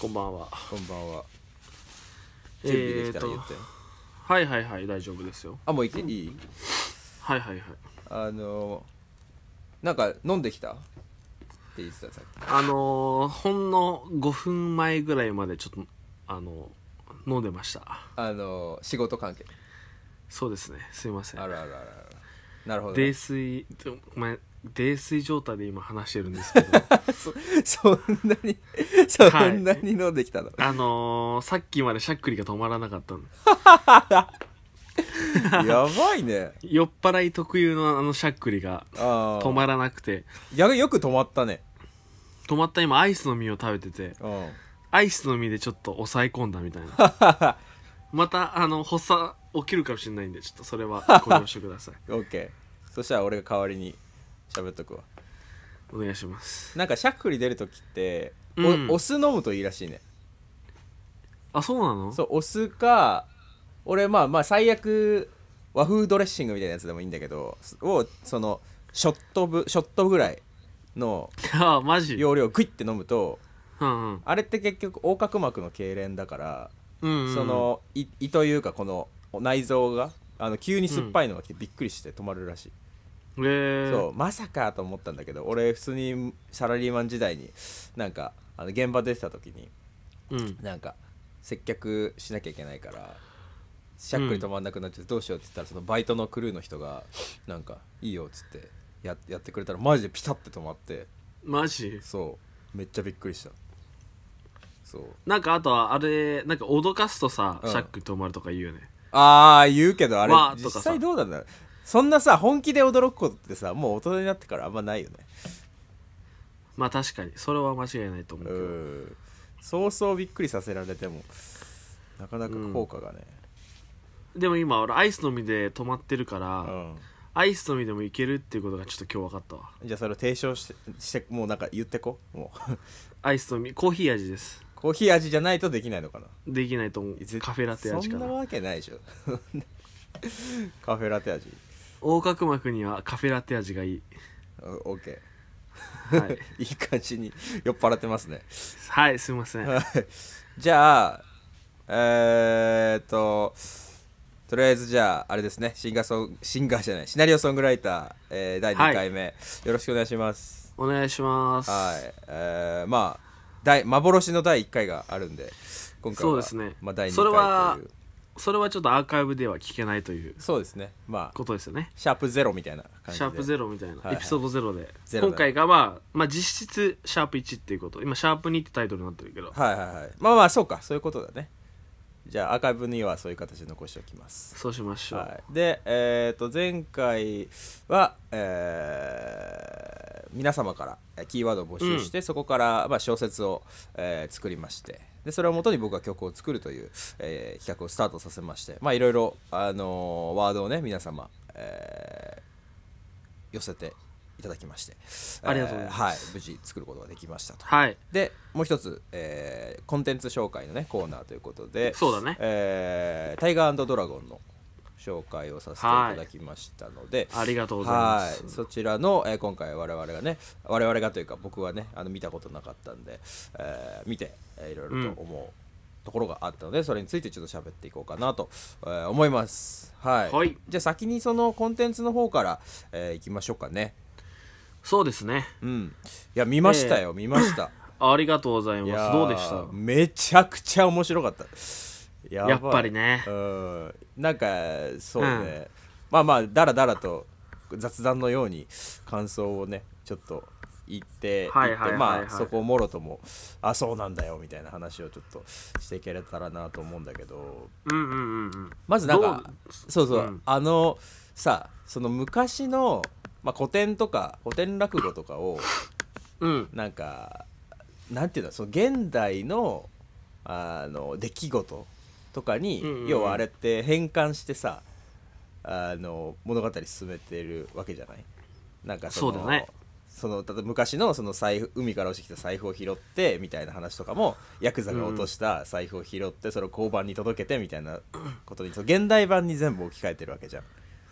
こんばんはこんばんは準備できたら言って、はいはいはい大丈夫ですよあもういけいいはいはいはいあのなんか飲んできたって言ってたさっきあのー、ほんの5分前ぐらいまでちょっとあのー、飲んでましたあのー、仕事関係そうですねすいませんあらあらあらなるほど、ね、泥酔ごめん泥酔状態で今話してるんですけど そんなにそんなに飲んできたの、はい、あのー、さっきまでしゃっくりが止まらなかったの やばいね酔っ払い特有のあのしゃっくりが止まらなくて逆によく止まったね止まった今アイスの実を食べててアイスの実でちょっと抑え込んだみたいな またあの発作起きるかもしれないんでちょっとそれはご了承ください OK そしたら俺が代わりに喋っとくわお願いしますなんかしゃっくり出る時ってお、うん、お酢飲むといいらしいねあそうなのそうお酢か俺まあまあ最悪和風ドレッシングみたいなやつでもいいんだけどをそのショットぶショットぐらいの 容量をクイッて飲むと、うんうん、あれって結局横隔膜の痙攣だから、うんうん、その胃というかこの内臓があの急に酸っぱいのがてびっくりして止まるらしい、うえー、そうまさかと思ったんだけど俺普通にサラリーマン時代になんかあの現場出てた時に、うん、なんか接客しなきゃいけないからしゃっくり止まんなくなっちゃってどうしようって言ったらそのバイトのクルーの人がなんか「いいよ」っつってややってくれたらマジでピタッて止まってマジそうめっちゃびっくりしたそうなんかあとはあれなんか脅かすとさ、うん、シャック止まるとか言うよねああ言うけどあれ、実際どうなんだろうそんなさ本気で驚くことってさもう大人になってからあんまないよねまあ確かにそれは間違いないと思うけどうんそうそうびっくりさせられてもなかなか効果がね、うん、でも今俺アイスのみで止まってるから、うん、アイスのみでもいけるっていうことがちょっと今日分かったわじゃあそれを提唱してしてもうなんか言ってこもうアイスのみコーヒー味ですコーヒー味じゃないとできないのかなできないと思うカフェラテ味かなそんなわけないでしょ カフェラテ味横隔膜にはカフェラテ味がいい OK はい いい感じに酔っ払ってますねはいすいませんじゃあえー、っととりあえずじゃああれですねシンガーソンシンガーじゃないシナリオソングライター、えー、第2回目、はい、よろしくお願いしますお願いしますはいえー、まあ幻の第1回があるんで今回はそうですね、まあ、第2回というそれはちょっとアーカイブでは聞けないというそうですねまあことですよねシャープゼロみたいな感じでシャープゼロみたいな、はいはいエピソードゼロでゼロ今回が、まあ、まあ実質シャープ1っていうこと今シャープ2ってタイトルになってるけどはいはいはいまあまあそうかそういうことだねじゃあアーカイブにはそういう形で残しておきますそうしましょう、はい、で、えー、と前回は、えー皆様からえキーワードを募集して、そこから、まあ、小説を、えー作りましてでそれをもとに僕は曲を作るという、えー、企画をスタートさせましてまあいろいろ、あのワードをね皆様、えー、寄せていただきましてありがとうございます、えーはい、無事作ることができましたと、はい、でもう一つ、えー、コンテンツ紹介のねコーナーということでそうだね、えー、タイガードラゴンの紹介をさせていただきましたので、はい、ありがとうございます、そちらの、えー、今回我々がね我々がというか僕はねあの見たことなかったんで、えー、見て、えいろいろと思う、うんところがあったのでそれについてちょっと喋っていこうかなと、えー、思います、はい、はい、じゃあ先にそのコンテンツの方から、えー、いきましょうかねそうですねうんいや見ましたよ、えー、見ましたありがとうございますどうでしためちゃくちゃ面白かったややっぱりねうんなんかそうね、うん、まあまあだらだらと雑談のように感想をねちょっと言ってまあそこをもろともあそうなんだよみたいな話をちょっとしていけれたらなと思うんだけど、うんうんうん、まずなんかそうそう、うん、あのさその昔の、まあ、古典とか古典落語とかを、うん、なんかなんていうのその現代のあの出来事とかに、うんうん、要はあれって変換してさあの物語進めてるわけじゃないなんかその、ね、そのたえ昔のその財布海から落ちてきた財布を拾ってみたいな話とかもヤクザが落とした財布を拾ってそれを交番に届けてみたいなことに、現代版に全部置き換えてるわけじゃん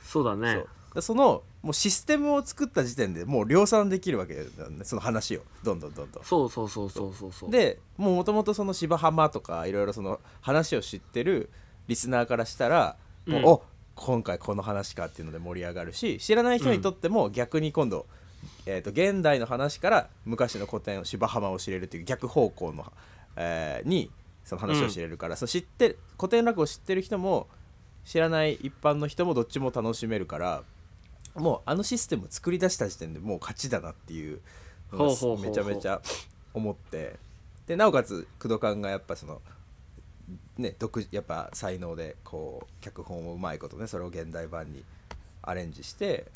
そうだねそのもうシステムを作った時点でもう量産できるわけだよねその話をどんどんどんどんそうそうそうそうそうそうでもともとその芝浜とかいろいろその話を知ってるリスナーからしたら、うん、もうお今回この話かっていうので盛り上がるし知らない人にとっても逆に今度、うん、えー、と現代の話から昔の古典を芝浜を知れるという逆方向の、えー、にその話を知れるから、うん、その知って古典落語を知ってる人も知らない一般の人もどっちも楽しめるからもうあのシステム作り出した時点でもう勝ちだなっていうのをめちゃめちゃ思ってでなおかつ工藤官がやっぱそのね独やっぱ才能でこう脚本をうまいことねそれを現代版にアレンジして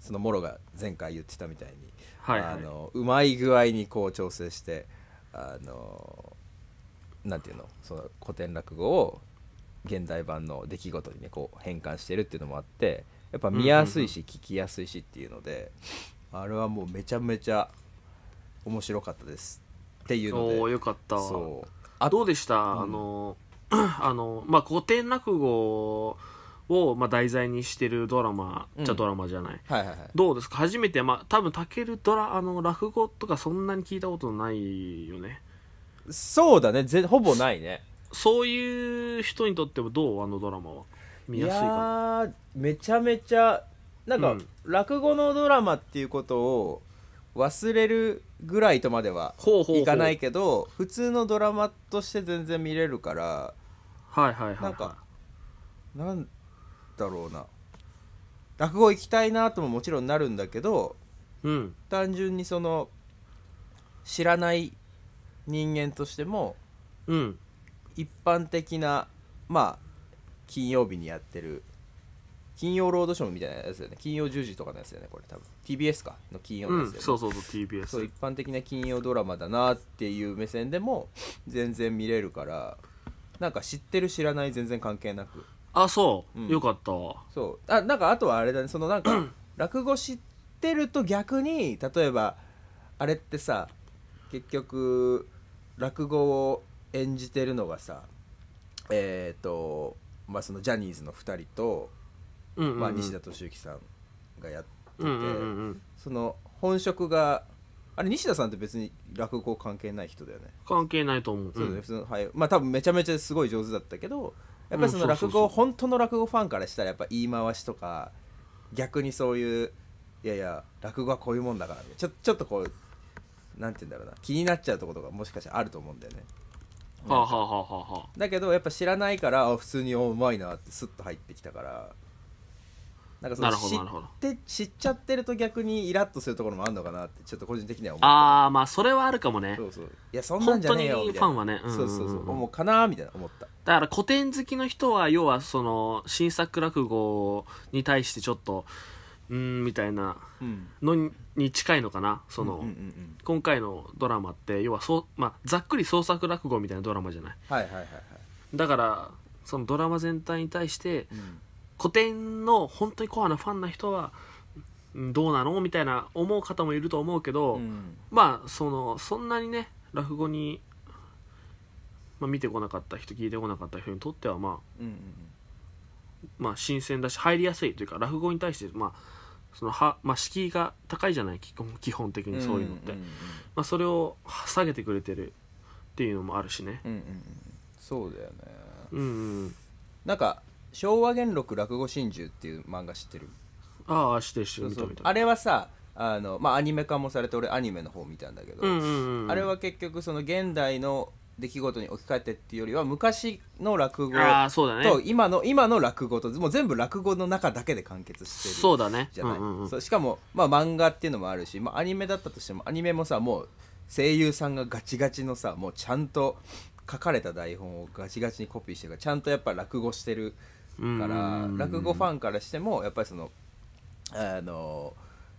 そのモロが前回言ってたみたいに、はいあのうまい具合にこう調整してあのなんていうのその古典落語を現代版の出来事にねこう変換してるっていうのもあって。やっぱ見やすいし聞きやすいしっていうので、あれはもうめちゃめちゃ面白かったですっていうのでおよかったそうあどうでした、あの あのまあ古典落語を、まあ、題材にしてるドラマじゃドラマじゃない,、はいはいはい、どうですか初めて、まあ、多分たけるドラあの落語とかそんなに聞いたことないよねそうだねぜほぼないねそういう人にとってもどうあのドラマは見やすいかもめちゃめちゃなんか、うん、落語のドラマっていうことを忘れるぐらいとまではいかないけど普通のドラマとして全然見れるからはいはいはい、なんかなんだろうな落語行きたいなとももちろんなるんだけど、うん、単純にその知らない人間としても、うん、一般的なまあ金曜日にやってる金曜ロードショーみたいなやつだよね金曜10時とかのやつだよねこれ多分 TBS かの金曜のやつだよね、うん、そうそうそう TBS そう一般的な金曜ドラマだなっていう目線でも全然見れるからなんか知ってる知らない全然関係なくあそう、うん、よかったわそうあなんかあとはあれだねそのなんか落語知ってると逆に例えばあれってさ結局落語を演じてるのがさえっ、ー、とまあ、そのジャニーズの2人と、まあ、西田敏行さんがやってて、その本職があれ西田さんって別に落語関係ない人だよね関係ないと思うそうね、はいまあ多分めちゃめちゃすごい上手だったけどやっぱりその落語、本当の落語ファンからしたらやっぱ言い回しとか逆にそういういやいや落語はこういうもんだから、ね、ちょちょっとこうなんて言うんだろうな気になっちゃうところがもしかしたらあると思うんだよねはあ、はあはあはあはだけどやっぱ知らないからあ普通におうまいなってスッと入ってきたからなんかそ知って知っちゃってると逆にイラッとするところもあるのかなってちょっと個人的には思うああまあそれはあるかもねそうそういやそんなんじゃねえよみたいなファンはね、うんうんうん、そうそうそう思うかなみたいな思っただから古典好きの人は要はその新作落語に対してちょっとうんみたいなのに近いのかなその、今回のドラマって要はそう、まあ、ざっくり創作落語みたいなドラマじゃない,、はいはいはいはい、だからそのドラマ全体に対して、うん、古典の本当にコアなファンな人はどうなのみたいな思う方もいると思うけど、うん、まあそのそんなにね落語に、まあ、見てこなかった人聞いてこなかった人にとってはまあ、うんうんうん、まあ新鮮だし入りやすいというか落語に対してまあそのは、まあ、敷居が高いじゃない基本的にそういうのって、うんうんうんまあ、それを下げてくれてるっていうのもあるしね、うんうん、そうだよね、うん、うん、なんか「昭和元禄落語心中」っていう漫画知ってるああ知ってる知ってるあれはさあの、まあ、アニメ化もされて俺アニメの方見たんだけど、うんうんうん、あれは結局その現代の出来事に置き換えてっていうよりは昔の落語と今の、ね、今の今の落語ともう全部落語の中だけで完結してるそうだねじゃない、うんうしかも、まあ、漫画っていうのもあるし、まあ、アニメだったとしてもアニメもさもう声優さんがガチガチのさもうちゃんと書かれた台本をガチガチにコピーしてるからちゃんとやっぱ落語してるから落語ファンからしてもやっぱりそのあの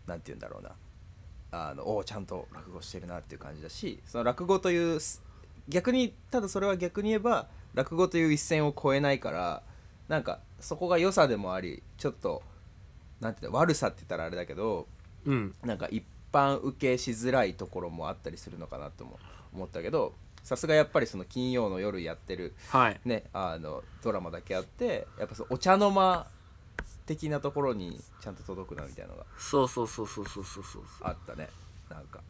なんて言うんだろうなあのおおちゃんと落語してるなっていう感じだしその落語という逆にただそれは逆に言えば落語という一線を越えないからなんかそこが良さでもありちょっとなんて悪さって言ったらあれだけど、うん、なんか一般受けしづらいところもあったりするのかなとも思ったけどさすがやっぱりその金曜の夜やってる、はい、ね、あのドラマだけあってやっぱそお茶の間的なところにちゃんと届くなみたいなのがそうそうそうそうそうそうそうあったねなんか。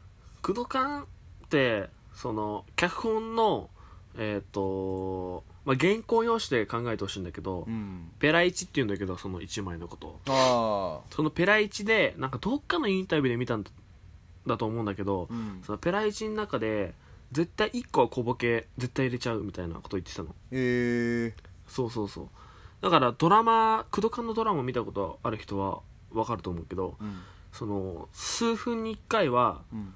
クドカンってその脚本のえっ、とまあ、原稿用紙で考えてほしいんだけど、うん、ペラ1っていうんだけどその1枚のことそのペラ1でなんかどっかのインタビューで見たんだと思うんだけど、うん、そのペラ1の中で絶対1個は小ボケ絶対入れちゃうみたいなこと言ってたのへえそうそうそうだからドラマクドカン」のドラマ見たことある人は分かると思うけど、うん、その数分に1回は、うん、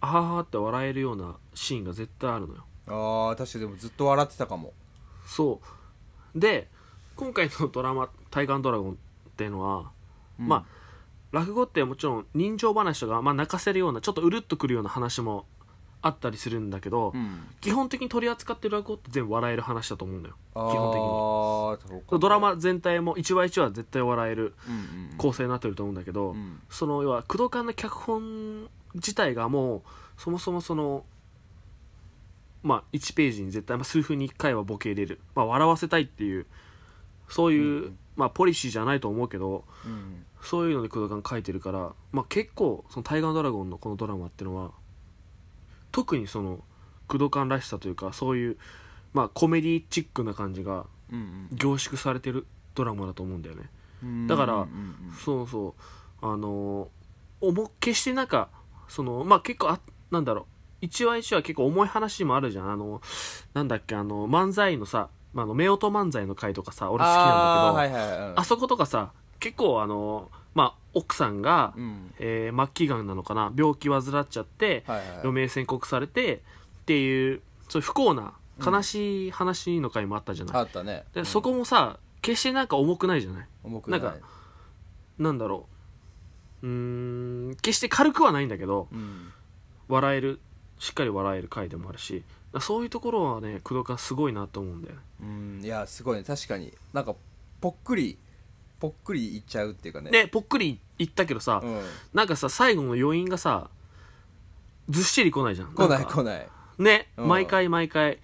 あははって笑えるようなシーンが絶対あるのよああ確かにでもずっと笑ってたかもそうで今回のドラマ「大河ドラゴン」っていうのは、うんまあ落語ってもちろん人情話とか、まあ、泣かせるようなちょっとうるっとくるような話もあったりするんだけど、うん基本的に取り扱ってる落語って全部笑える話だと思うんだよ基本的にドラマ全体も一話一話絶対笑える構成になってると思うんだけど、うんその要は工藤館の脚本自体がもうそもそもそのまあ1ページに絶対、まあ、数分に1回はボケ入れる、まあ、笑わせたいっていうそういう、うんうん、まあ、ポリシーじゃないと思うけど、うんうん、そういうので工藤書いてるから、まあ、結構その「タイガードラゴン」のこのドラマっていうのは特にその工藤館らしさというかそういう、まあ、コメディチックな感じが凝縮されてるドラマだと思うんだよね。だから、そうそうあのおも決してなんかその、まあ、結構あ、なんだろう、一話一話結構重い話もあるじゃん。あの、なんだっけ、あの、漫才のさ、まあ、夫婦漫才の回とかさ、俺好きなんだけど、あはいはいはい、あそことかさ、結構あの、まあ、奥さんが、うん、えー、末期がんなのかな、病気患っちゃって、はいはい、余命宣告されて、っていう、そういう不幸な、悲しい話の回もあったじゃない。うん、あったね。で、うん、そこもさ、決してなんか重くないじゃない。重くない。なんか、なんだろう。うん決して軽くはないんだけど、うん、笑えるしっかり笑える回でもあるしそういうところはね工藤君すごいなと思うんだよ、ね、うんいやすごいね確かになんかぽっくりぽっくりいっちゃうっていうかねでぽっくりいったけどさ、うん、なんかさ最後の余韻がさずっしり来ないじゃん来ない来ないね、うん、毎回毎回、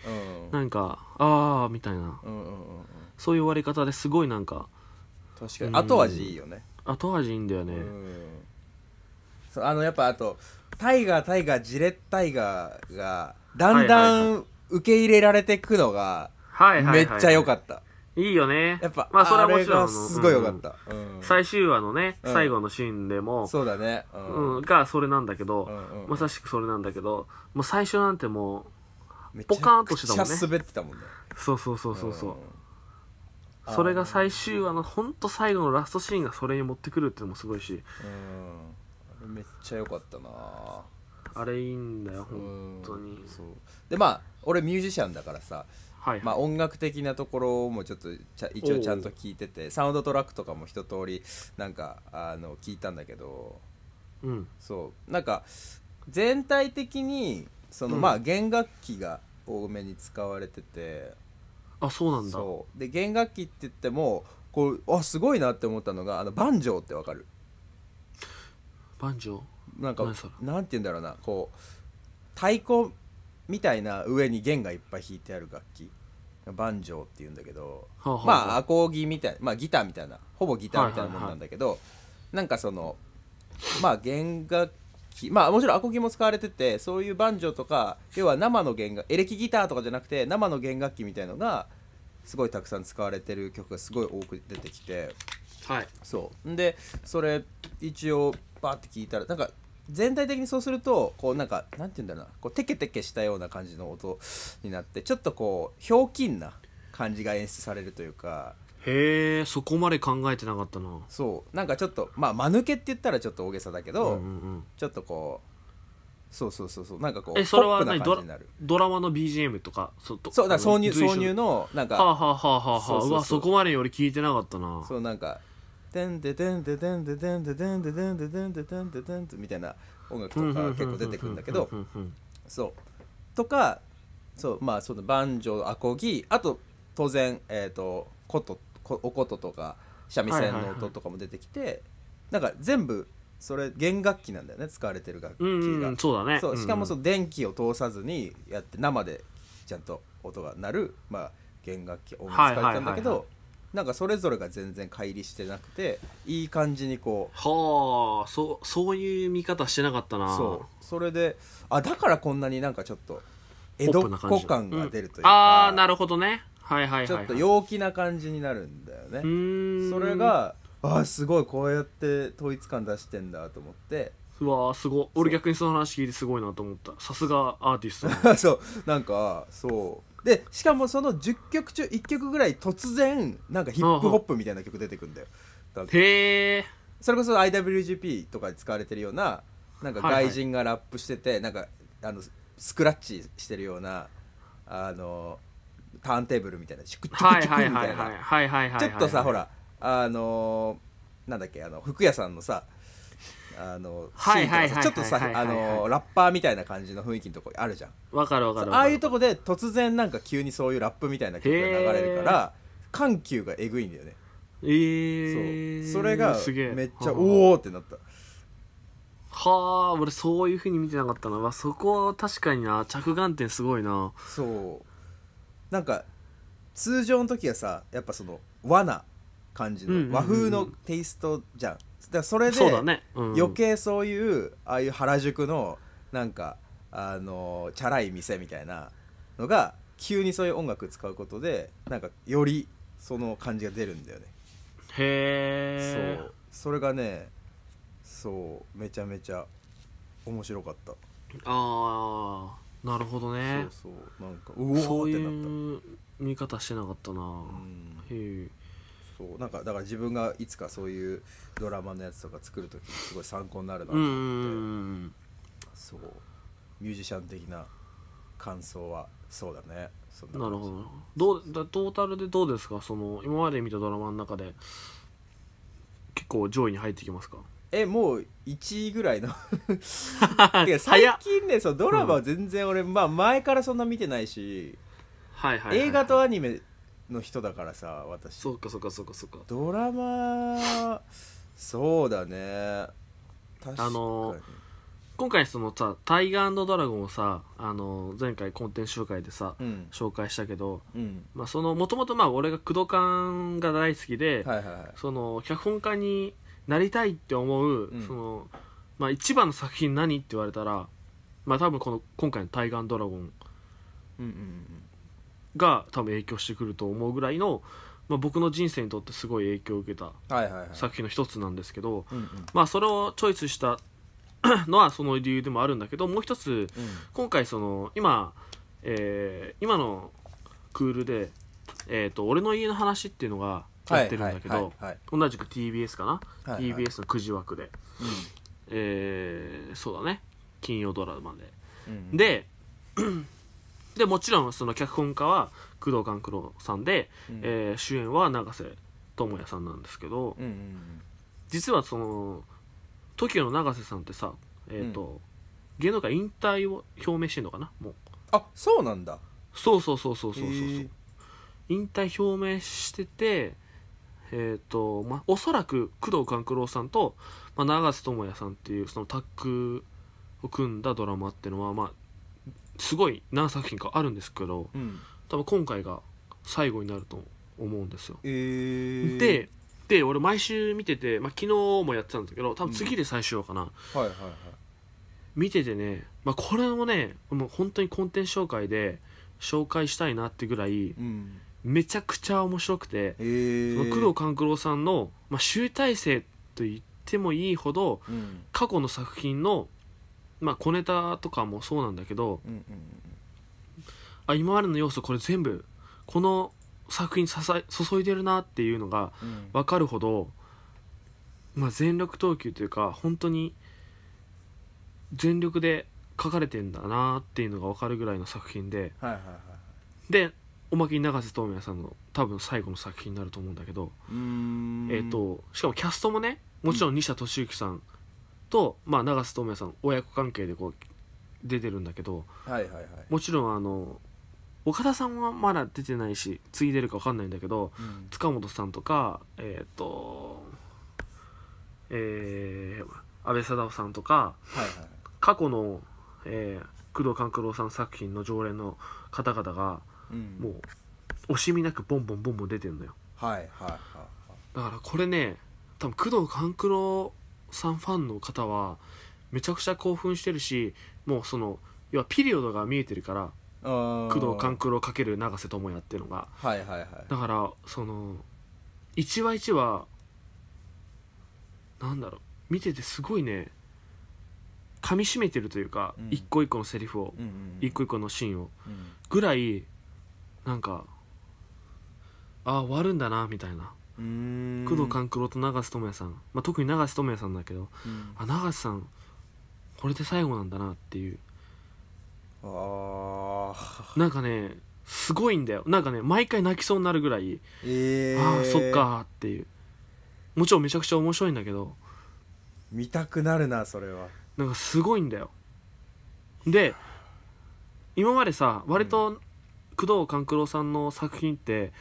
うん、なんかああみたいな、うんうんうん、そういう終わり方ですごいなんか確かに後味いいよね後味いいんだよね、そあのやっぱあとタイガータイガージレッタイガーがだんだん受け入れられてくのがめっちゃ良かった、いいよねやっぱ、まあそれはもちろんすごい良かった、うん最終話のね、うん最後のシーンでもそうだねううん、がそれなんだけど、うんうんまさしくそれなんだけどもう最初なんてもうポカーンとしてたもんねめっちゃ滑ってたもんねそうそうそうそうそう、それが最終話のほんと最後のラストシーンがそれに持ってくるっていうのもすごいしうんめっちゃ良かったなあれいいんだよ本当にそうでまあ俺ミュージシャンだからさ、はいまあ、音楽的なところもちょっと一応ちゃんと聞いててサウンドトラックとかも一通りなんかあの聞いたんだけど、うん、そうなんか全体的にその、うん、まあ弦楽器が多めに使われててあそうなんだそうで弦楽器って言ってもこうあすごいなって思ったのがあのバンジョーってわかるバンジョーなんかなんて言うんだろうなこう太鼓みたいな上に弦がいっぱい弾いてある楽器バンジョーっていうんだけど、はあはあ、まあアコーギみたいまあギターみたいなほぼギターみたいなもんなんだけど、はいはいはい、なんかそのまあ弦楽きまあもちろんアコギも使われててそういうバンジョーとか要は生の弦楽エレキギターとかじゃなくて生の弦楽器みたいのがすごいたくさん使われてる曲がすごい多く出てきてはいそうでそれ一応バーって聞いたらなんか全体的にそうするとこうなんかなんて言うんだろうなこうテケテケしたような感じの音になってちょっとこうひょうきんな感じが演出されるというかへえそこまで考えてなかったなそうなんかちょっとまあ間抜けって言ったらちょっと大げさだけど、うんうんうん、ちょっとこうそうそうそうそうなんかこうえそれは何ドドラマの BGM とかそそうだ挿入挿入のなんかはあ、はあはあはあ、うわそこまでより聞いてなかったなそうなんか「てんててんててんててんててんててんててんててんててんて」みたいな音楽とか結構出てくるんだけどそうとかそうまあそのバンジョーアコギあと当然えっ、ー、と琴お琴とか三味線の音とかも出てきて、はいはい、なんか全部それ弦楽器なんだよね使われてる楽器が、うん、そうだねそうしかもその電気を通さずにやって生でちゃんと音が鳴る、まあ、弦楽器音楽使ってたんだけど、はいはいはいはい、なんかそれぞれが全然乖離してなくていい感じにこうはあそそういう見方してなかったなそうそれであだからこんなになんかちょっと江戸っ子感が出るというか、うん、ああなるほどねはいはいはいはい、ちょっと陽気な感じになるんだよねそれがあすごいこうやって統一感出してんだと思ってうわすごい俺逆にその話聞いてすごいなと思ったさすがアーティスト そうなんかそうでしかもその10曲中1曲ぐらい突然なんかヒップホップみたいな曲出てくんだよへえそれこそ IWGP とかで使われてるようななんか外人がラップしてて、はいはい、なんかあのスクラッチしてるようなあのターンテーブルみたいなチクチクチクみたいなちょっとさほらあのー、なんだっけあの服屋さんのさあのちょっとさあのラッパーみたいな感じの雰囲気のとこあるじゃんわかるわかるああいうとこで突然なんか急にそういうラップみたいな曲が流れるから緩急がえぐいんだよねえー、そうそれがめっちゃおおってなったはあ俺そういうふうに見てなかったな、まあ、そこは確かにな着眼点すごいなそうなんか通常の時はさやっぱその和な感じの和風のテイストじゃん,、だからそれで余計そういうああいう原宿のなんかあのチャラい店みたいなのが急にそういう音楽使うことでなんかよりその感じが出るんだよねへえそうそれがねそうめちゃめちゃ面白かったああなるほどねそうそうなんかうおそういう見方してなかったな、うん、へえそうなんかだから自分がいつかそういうドラマのやつとか作る時にすごい参考になるなと思ってそうミュージシャン的な感想はそうだねななるほどどうだトータルでどうですかその今まで見たドラマの中で結構上位に入ってきますかえもう1位ぐらいの 最近ねそのドラマは全然俺、まあ、前からそんな見てないしはいはいはいはい映画とアニメの人だからさ私そうかそうかそうかそうかドラマそうだね確かにあのー今回そのさ「タイガードラゴン」をさあの前回コンテンツ紹介でさ、うん紹介したけど、うんまあ、そのもともと俺が工藤館が大好きで、はいはいはいその脚本家になりたいって思う、うんそのまあ、一番の作品何って言われたら、まあ、多分この今回の「対岸ドラゴンうんうんが多分影響してくると思うぐらいの、まあ、僕の人生にとってすごい影響を受けたはいはい作品の一つなんですけど、うんまあ、それをチョイスした のはその理由でもあるんだけどもう一つ今回その今、えー今のクールで、えーと「俺の家の話」っていうのがやってるんだけど同じく TBS かな、はいはい、TBS の9時枠で、うん、えー、そうだね金曜ドラマで、うんででもちろんその脚本家は工藤官九郎さんで、うん、えー、主演は永瀬智也さんなんですけど、うんうんうん、実はその TOKIO の永瀬さんってさ、えーと、うん、芸能界引退を表明してんのかなもうあそうなんだそうそうそうそうそうそうそう引退表明しててえっ、ー、と、まあ、おそらく工藤官九郎さんと、まあ、永瀬智也さんっていうそのタッグを組んだドラマっていうのは、まあ、すごい何作品かあるんですけど、うん、多分今回が最後になると思うんですよ。えー、でで俺毎週見てて、まあ、昨日もやってたんだけど多分次で最終話かな、うんはいはいはい、見ててね、まあ、これもねもう本当にコンテンツ紹介で紹介したいなってぐらい、うん、めちゃくちゃ面白くて、えー、その工藤官九郎さんの、まあ、集大成と言ってもいいほど、うん、過去の作品の、まあ、小ネタとかもそうなんだけど、うんうん、あ今までの要素これ全部この作品注いでるなっていうのが分かるほど、うん、まあ、全力投球というか本当に全力で書かれてんだなっていうのが分かるぐらいの作品で。はいはいはい、でおまけに永瀬智也さんの多分最後の作品になると思うんだけどえと、しかもキャストもねもちろん西田敏行さんと、うん、まあ、永瀬智也さん親子関係でこう出てるんだけど、はいはいはい、もちろんあの岡田さんはまだ出てないし次いでるか分かんないんだけど、うん、塚本さんとかえっ、ー、とえー、安倍貞夫さんとか、はいはい、過去の、えー、工藤官九郎さん作品の常連の方々が。うんもう惜しみなくボンボンボンボン出てるのよはいはいはいだからこれね多分工藤官九郎さんファンの方はめちゃくちゃ興奮してるしもうその要はピリオドが見えてるから工工藤官九郎×永瀬智也っていうのがはいはいはいだからその一話一話なんだろう見ててすごいね噛み締めてるというか、うん一個一個のセリフを、うんうんうん一個一個のシーンをうんぐらいなんかああ終わるんだなみたいな工藤官九郎と永瀬智也さん、まあ、特に永瀬智也さんだけど、うん、あ永瀬さんこれで最後なんだなっていうあ なんかねすごいんだよなんかね毎回泣きそうになるぐらい、えー、ああそっかっていうもちろんめちゃくちゃ面白いんだけど見たくなるなそれはなんかすごいんだよで今までさ割と工藤官九郎さんの作品って、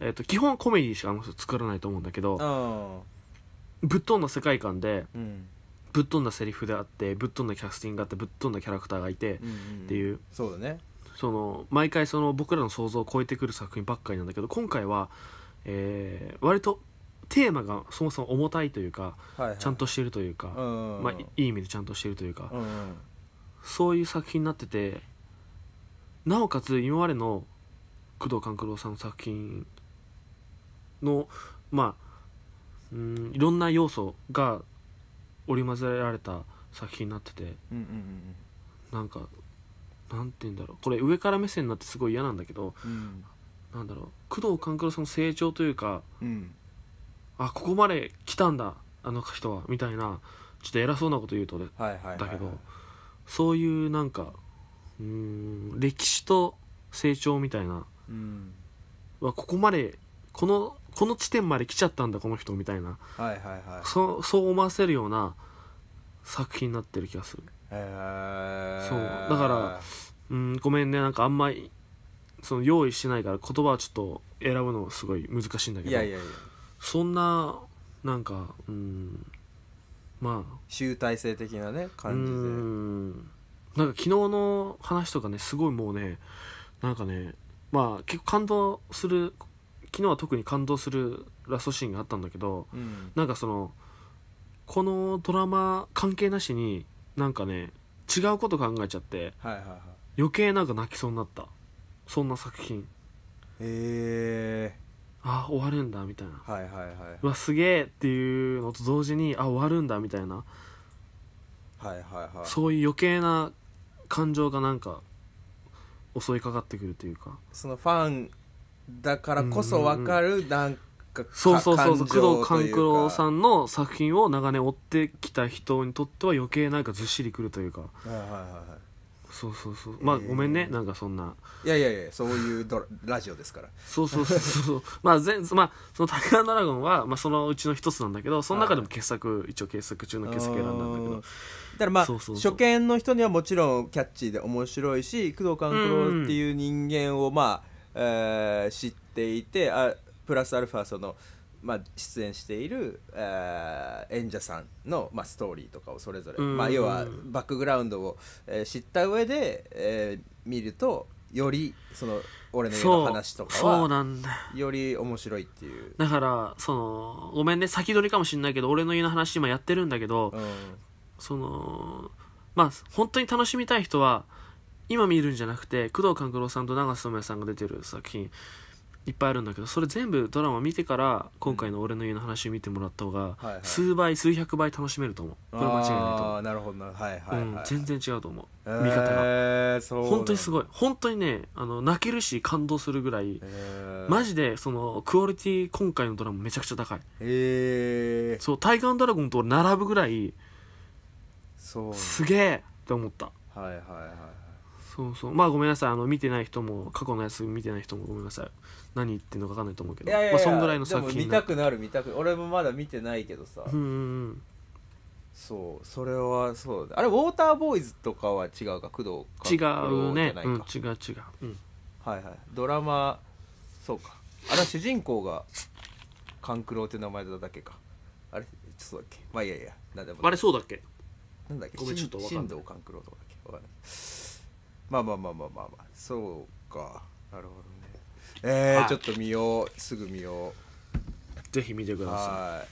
えー、と基本コメディしかあの人作らないと思うんだけどぶっ飛んだ世界観で、うん、ぶっ飛んだセリフであってぶっ飛んだキャスティングがあってぶっ飛んだキャラクターがいて、うんうん、っていうそうだねその毎回その僕らの想像を超えてくる作品ばっかりなんだけど今回は、えー、割とテーマがそもそも重たいというか、はいはい、ちゃんとしてるというか、うんうんうん、まあ、いい意味でちゃんとしてるというか、うんうん、そういう作品になっててなおかつ今までの工藤官九郎さんの作品のまあうんいろんな要素が織り交ぜられた作品になってて、うんうんうんなんかなんて言うんだろうこれ上から目線になってすごい嫌なんだけど、うん、なんだろう工藤官九郎さんの成長というかうんあここまで来たんだあの人はみたいなちょっと偉そうなこと言うとねはいはいはいはいだけどそういうなんかうん歴史と成長みたいな、うん、はここまでこのこの地点まで来ちゃったんだこの人みたいな、はいはいはい、そそう思わせるような作品になってる気がする、えー、そうだからうんごめんねなんかあんまりその用意してないから言葉はちょっと選ぶのすごい難しいんだけどいやいやいやそんななんかうんまあ集大成的なね感じでうなんか昨日の話とかねすごいもうねなんかねまあ結構感動する昨日は特に感動するラストシーンがあったんだけど、うん、なんかそのこのドラマ関係なしになんかね違うこと考えちゃって、はいはいはい、余計なんか泣きそうになったそんな作品へえー、あ終わるんだみたいな、はいはいはい、うわすげえっていうのと同時にあ終わるんだみたいな、はいはいはい、そういう余計な感情がなんか襲いかかってくるというかそのファンだからこそ分かるなんかそうそうそうそう工藤官九郎さんの作品を長年追ってきた人にとっては余計なんかずっしりくるというか、はいはいはいそうそうそうまあ、えー、ごめんねなんかそんないやいやいやそういうド ラジオですからそうそうそうそう まあ全まあその「タンドラゴンは」は、まあ、そのうちの一つなんだけどその中でも傑作一応傑作中の傑作選んだんだけどだからまあ初見の人にはもちろんキャッチーで面白いし工藤官九郎っていう人間をまあ、えー、知っていてあプラスアルファその「まあ、出演している、えー、演者さんの、まあ、ストーリーとかをそれぞれ、まあ、要はバックグラウンドを、えー、知った上で、えー、見るとよりその俺の家の話とかはより面白いっていうだからそのごめんね先取りかもしれないけど俺の家の話今やってるんだけど、うん、そのまあ本当に楽しみたい人は今見るんじゃなくて工藤官九郎さんと長瀬智也さんが出てる作品いっぱいあるんだけどそれ全部ドラマ見てから今回の「俺の家の話」を見てもらった方が数倍数百倍楽しめると思うこれ間違いないとああなるほどなはいはい、はいうん全然違うと思う見方がええ、そう本当にすごい本当にねあの泣けるし感動するぐらいマジでそのクオリティ今回のドラマめちゃくちゃ高いえそう「タイガードラゴン」と並ぶぐらいそうすげえって思ったはいはいはいそうそうまあごめんなさいあの見てない人も過去のやつ見てない人もごめんなさい何言ってんのか分かんないと思うけどいやいやいやまあ、そんぐらいの作品でも見たくなる見たく俺もまだ見てないけどさ、うんそうそれはそうだあれウォーターボーイズとかは違うか工藤か違うね、うん、違う違う、うん、はいはいドラマそうかあれ主人公が勘九郎って名前だだけかあれちょっとだっけまあいやいや何でもあれそうだっけなんだっけごめんちょっと分かんない新藤勘九郎とかだっけ分かんないまあまあまあまあまあまあそうかなるほどねえー、はい、ちょっと見ようすぐ見ようぜひ見てください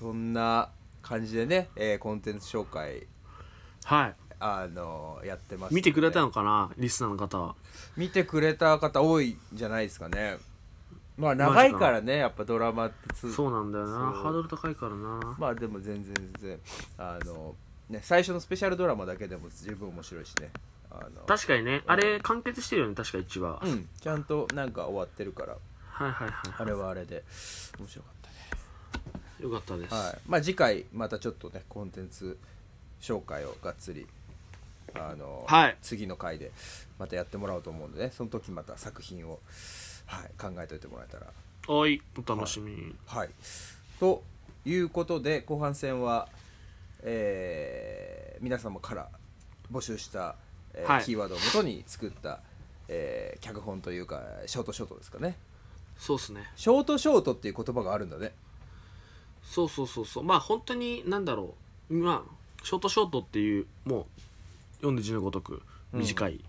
そんな感じでね、えー、コンテンツ紹介はいあのやってます、ね、見てくれたのかなリスナーの方は見てくれた方多いんじゃないですかねまあ長いからねやっぱドラマってそうなんだよなハードル高いからなまあでも全然全然あのね最初のスペシャルドラマだけでも十分面白いしね確かにねあれ完結してるよね確か1話うんちゃんとなんか終わってるからはいはいはい、あれはあれで面白かったねよかったです、はいまあ、次回またちょっとねコンテンツ紹介をがっつりあの、はい次の回でまたやってもらおうと思うんでねその時また作品を、はい、考えといてもらえたらおいお楽しみはいということで後半戦は、えー皆様から募集したはい、キーワードをもとに作った、えー、脚本というかショートショートですかねそうっすねショートショートっていう言葉があるんだねそうそうそうそうまあ本当に何だろうまあショートショートっていうもう読んで字のごとく短い、うん、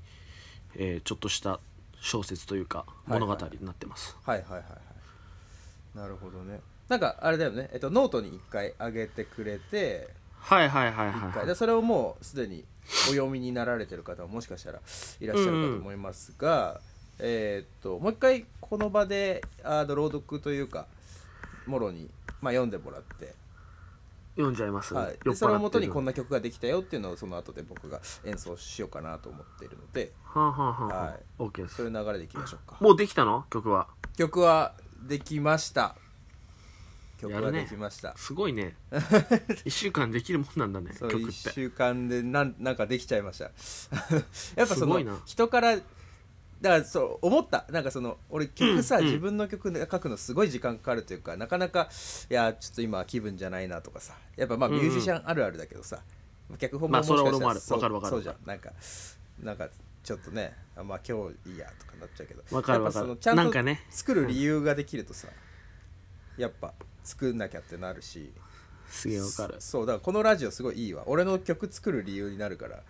えー、ちょっとした小説というか物語になってます、はい、はいはいはいなるほどねなんかあれだよね、えっと、ノートに1回上げてくれてはいはいはいはい、はい、それをもうすでにお読みになられてる方ももしかしたらいらっしゃるかと思いますが、うんうん、えー、っともう一回この場であの朗読というかもろに、まあ、読んでもらって読んじゃいます、はい、それをもとにこんな曲ができたよっていうのをその後で僕が演奏しようかなと思っているので、ははははい、o ーですそういう流れでいきましょうかもうできたの曲は曲はできました曲ができました、ね、すごいね1 週間できるもんなんだね曲って1週間でなんなんかできちゃいました やっぱその人からだからそう思ったなんかその俺曲さ、うん、自分の曲書くのすごい時間かかるというか、なかなかいやちょっと今気分じゃないなとかさやっぱまあミュージシャンあるあるだけどさ、うん、脚本ももしかしたら、まあ、それは俺もあるそうじゃんなんかなんかちょっとねまあ今日いいやとかなっちゃうけどわかるわかるちゃんと作る理由ができるとさ、ね、やっぱ作んなきゃってなるしすげえわかるそうだからこのラジオすごいいいわ俺の曲作る理由になるから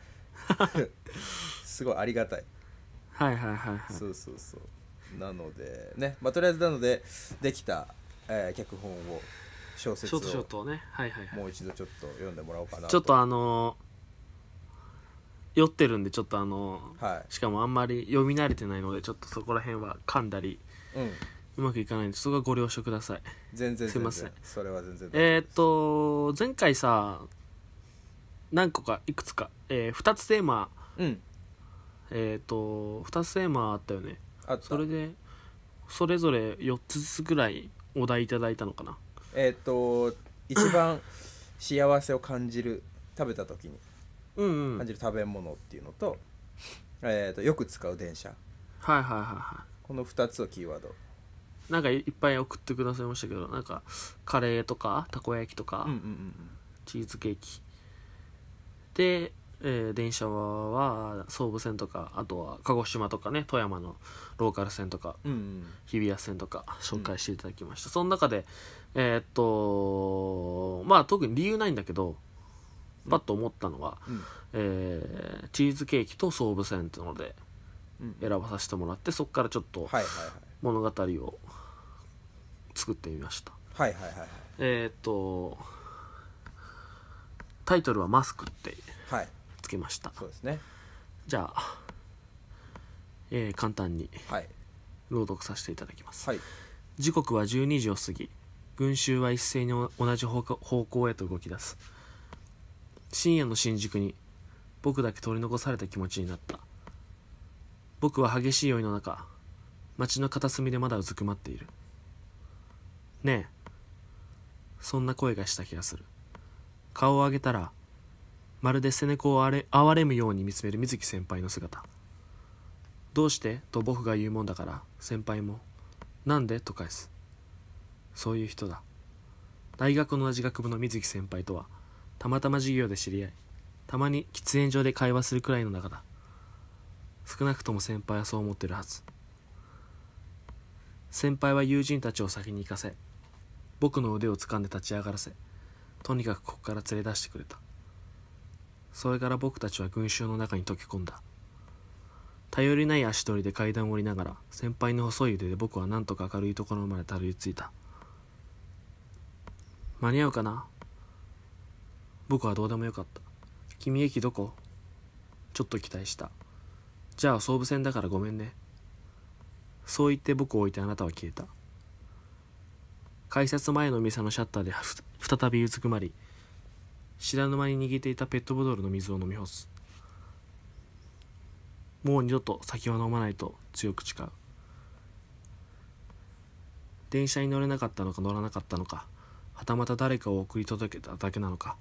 すごいありがたいはいはいはいはいそうそうそうなのでねまあとりあえずなのでできた、えー、脚本を小説をねはいはい、もう一度ちょっと読んでもらおうかなちょっとあのー酔ってるんでちょっとあの、はい、しかもあんまり読み慣れてないのでちょっとそこら辺は噛んだり、うん、うまくいかないんでそこはご了承ください全然すいませんそれは全然えー、っと前回さ何個かいくつか、えー、2つテーマ、うん、えー、っと2つテーマあったよねそれでそれぞれ4つずつぐらいお題いただいたのかなえっと一番幸せを感じる食べた時に感じる食べ物っていうのとうんうん、えーと、とよく使う電車はいはいはいはいこの2つをキーワードなんかいっぱい送ってくださいましたけどなんかカレーとかたこ焼きとか、うんうんうん、チーズケーキで、えー、電車は総武線とかあとは鹿児島とかね富山のローカル線とか、うんうん、日比谷線とか紹介していただきました、うん、その中でえー、っとまあ特に理由ないんだけどパッと思ったのは、うん、えー、チーズケーキと総武線っていうので選ばさせてもらってそこからちょっと物語を作ってみましたはいはいはいはいえっ、とタイトルは「マスク」ってつけました、はい、そうですねじゃあ、えー、簡単に朗読させていただきます、はい、時刻は12時を過ぎ群衆は一斉に同じ方向へと動き出す深夜の新宿に僕だけ取り残された気持ちになった僕は激しい酔いの中街の片隅でまだうずくまっているねえ。そんな声がした気がする。顔を上げたら、まるで背猫をあれ憐れむように見つめる水木先輩の姿。どうしてと僕が言うもんだから先輩も「なんで?」と返すそういう人だ大学の同じ学部の水木先輩とはたまたま授業で知り合いたまに喫煙所で会話するくらいの中だ少なくとも先輩はそう思ってるはず先輩は友人たちを先に行かせ僕の腕を掴んで立ち上がらせとにかくここから連れ出してくれたそれから僕たちは群衆の中に溶け込んだ頼りない足取りで階段を降りながら先輩の細い腕で僕はなんとか明るいところまでたどり着いた間に合うかな僕はどうでもよかった君駅どこちょっと期待したじゃあ総武線だからごめんねそう言って僕を置いてあなたは消えた改札前の店のシャッターで再びうずくまり知らぬ間に握っていたペットボトルの水を飲み干すもう二度と酒は飲まないと強く誓う電車に乗れなかったのか乗らなかったのかはたまた誰かを送り届けただけなのか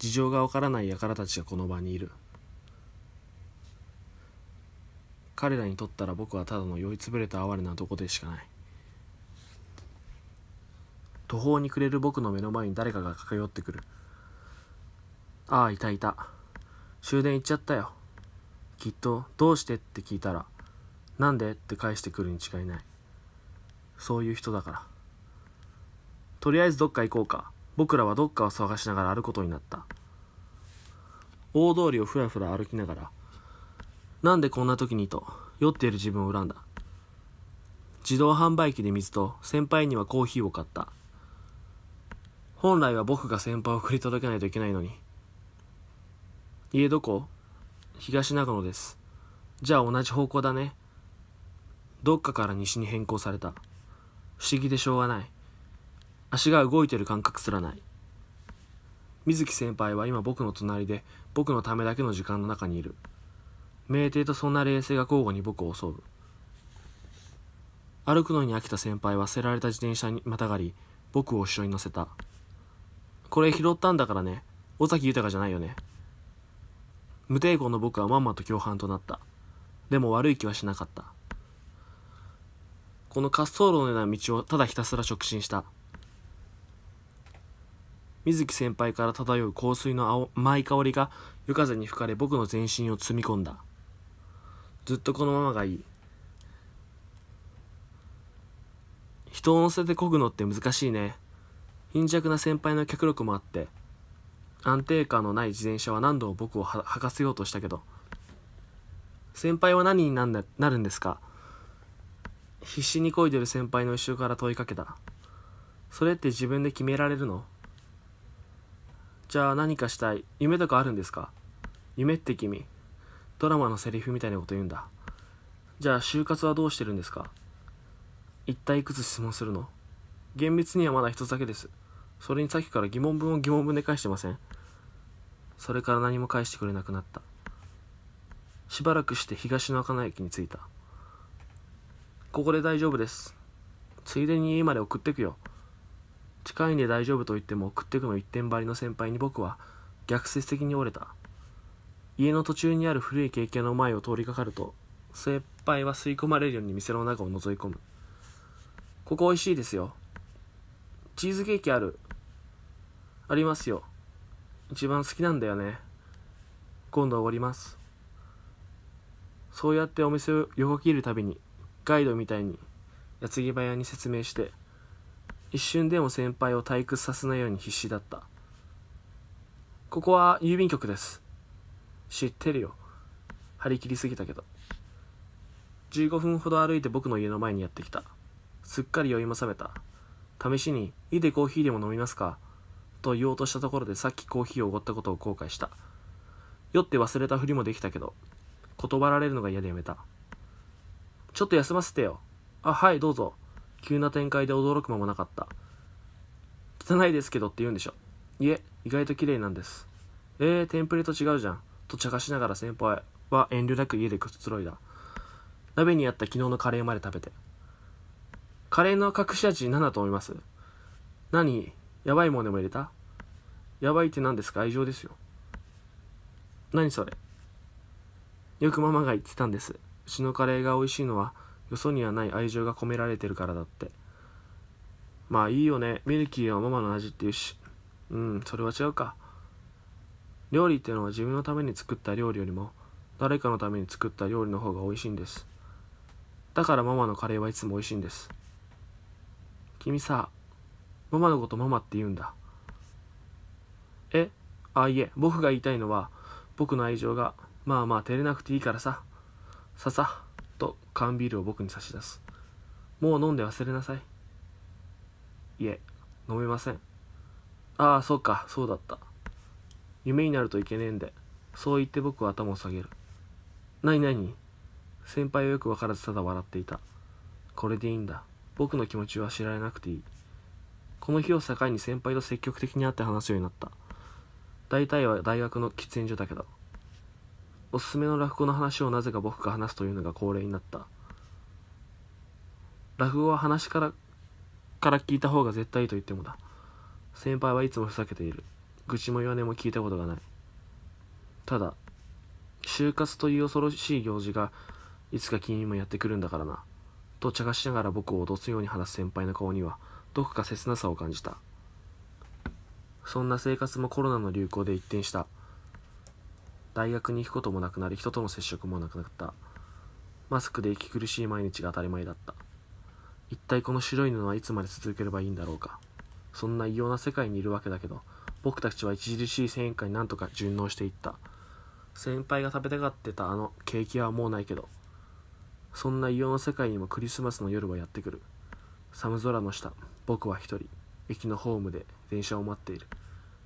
事情がわからない輩たちがこの場にいる彼らにとったら僕はただの酔いつぶれた哀れな男でしかない途方に暮れる僕の目の前に誰かが駆け寄ってくる。ああ、いたいた。終電行っちゃったよ。きっと、どうしてって聞いたら、なんでって返してくるに違いない。そういう人だから。とりあえずどっか行こうか。僕らはどっかを探しながら歩くことになった。大通りをふらふら歩きながら、なんでこんな時にと、酔っている自分を恨んだ。自動販売機で水と先輩にはコーヒーを買った。本来は僕が先輩を送り届けないといけないのに。家どこ東長野です。じゃあ同じ方向だね。どっかから西に変更された。不思議でしょうがない。足が動いてる感覚すらない。水木先輩は今僕の隣で僕のためだけの時間の中にいる。明帝とそんな冷静が交互に僕を襲う。歩くのに飽きた先輩は捨てられた自転車にまたがり、僕を後ろに乗せた。これ拾ったんだからね。尾崎豊じゃないよね。無抵抗の僕はまんまと共犯となった。でも悪い気はしなかった。この滑走路のような道をただひたすら直進した。水木先輩から漂う香水の甘い香りが夜風に吹かれ僕の全身を積み込んだ。ずっとこのままがいい。人を乗せてこぐのって難しいね。貧弱な先輩の脚力もあって安定感のない自転車は何度も僕を吐かせようとしたけど先輩は何になんだなるんですか必死に漕いでる先輩の後ろから問いかけたそれって自分で決められるのじゃあ何かしたい夢とかあるんですか夢って君ドラマのセリフみたいなこと言うんだじゃあ就活はどうしてるんですか一体いくつ質問するの厳密にはまだ一つだけです。それにさっきから疑問文を疑問文で返してません。それから何も返してくれなくなった。しばらくして東の赤い駅に着いた。ここで大丈夫です。ついでに家まで送ってくよ。近いんで大丈夫と言っても送ってくの一点張りの先輩に僕は逆説的に折れた。家の途中にある古い経験の前を通りかかると、先輩は吸い込まれるように店の中を覗き込む。ここ美味しいですよ。チーズケーキある。ありますよ。一番好きなんだよね。今度おごります。そうやってお店を横切るたびに、ガイドみたいに、矢継ぎ早に説明して、一瞬でも先輩を退屈させないように必死だった。ここは郵便局です。知ってるよ。張り切りすぎたけど。15分ほど歩いて僕の家の前にやってきた。すっかり酔いも覚めた。試しに、家でコーヒーでも飲みますかと言おうとしたところでさっきコーヒーをおごったことを後悔した。酔って忘れたふりもできたけど、断られるのが嫌でやめた。ちょっと休ませてよ。あ、はい、どうぞ。急な展開で驚く間もなかった。汚いですけどって言うんでしょ。いえ、意外と綺麗なんです。えー、テンプレと違うじゃん。と茶化しながら先輩は遠慮なく家でくつろいだ。鍋にあった昨日のカレーまで食べて。カレーの隠し味何だと思います何やばいもんでも入れたやばいって何ですか愛情ですよ。何それよくママが言ってたんです。うちのカレーが美味しいのは、よそにはない愛情が込められてるからだって。まあいいよね。ミルキーはママの味っていうし。うん、それは違うか。料理ってのは自分のために作った料理よりも、誰かのために作った料理の方が美味しいんです。だからママのカレーはいつも美味しいんです。君さ、ママのことママって言うんだ。えあ、いえ、僕が言いたいのは、僕の愛情が、まあまあ照れなくていいからさ、ささ、と缶ビールを僕に差し出す。もう飲んで忘れなさい。いえ、飲めません。ああ、そうか、そうだった。夢になるといけねえんで、そう言って僕は頭を下げる。何何先輩はよくわからずただ笑っていた。これでいいんだ。僕の気持ちは知られなくていい。この日を境に先輩と積極的に会って話すようになった。大体は大学の喫煙所だけど。おすすめの落語の話をなぜか僕が話すというのが恒例になった。落語は話からから聞いた方が絶対いいと言ってもだ。先輩はいつもふざけている。愚痴も弱音も聞いたことがない。ただ、就活という恐ろしい行事がいつか君にもやってくるんだからな。と茶化しながら僕を脅すように話す先輩の顔にはどこか切なさを感じたそんな生活もコロナの流行で一転した大学に行くこともなくなり人との接触もなくなったマスクで息苦しい毎日が当たり前だった一体この白い布はいつまで続ければいいんだろうかそんな異様な世界にいるわけだけど僕たちは著しい戦化になんとか順応していった先輩が食べたがってたあのケーキはもうないけどそんな異様な世界にもクリスマスの夜はやってくる寒空の下僕は一人駅のホームで電車を待っている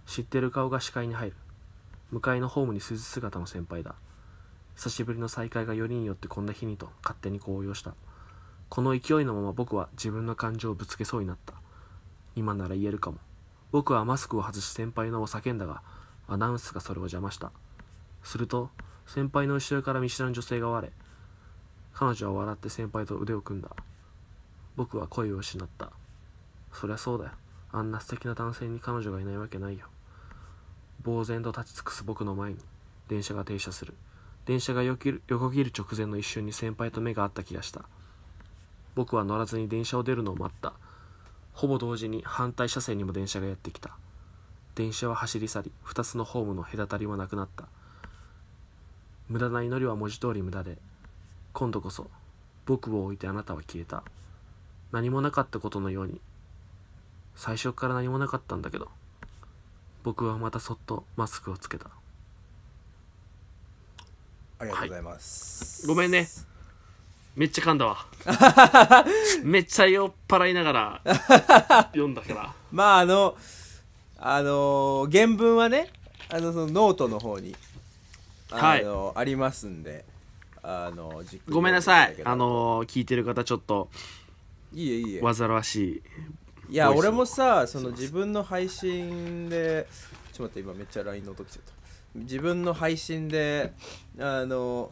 知ってる顔が視界に入る向かいのホームにスーツ姿の先輩だ久しぶりの再会がよりによってこんな日にと勝手に高揚したこの勢いのまま僕は自分の感情をぶつけそうになった今なら言えるかも僕はマスクを外し先輩のを叫んだがアナウンスがそれを邪魔したすると先輩の後ろから見知らぬ女性が割れ彼女は笑って先輩と腕を組んだ僕は恋を失ったそりゃそうだよあんな素敵な男性に彼女がいないわけないよ呆然と立ち尽くす僕の前に電車が停車する電車が横切る直前の一瞬に先輩と目が合った気がした僕は乗らずに電車を出るのを待ったほぼ同時に反対車線にも電車がやってきた電車は走り去り2つのホームの隔たりはなくなった無駄な祈りは文字通り無駄で今度こそ僕を置いてあなたは消えた何もなかったことのように最初から何もなかったんだけど僕はまたそっとマスクをつけたありがとうございます、ごめんねめっちゃ噛んだわ めっちゃ酔っ払いながら読んだからまああのあのー原文はねあのそのノートの方にあの、はいありますんであのごめんなさいあの聞いてる方ちょっといいえいいえ煩わしいいや俺もさその自分の配信でちょっと待って今めっちゃ LINE の音来ちゃった自分の配信であの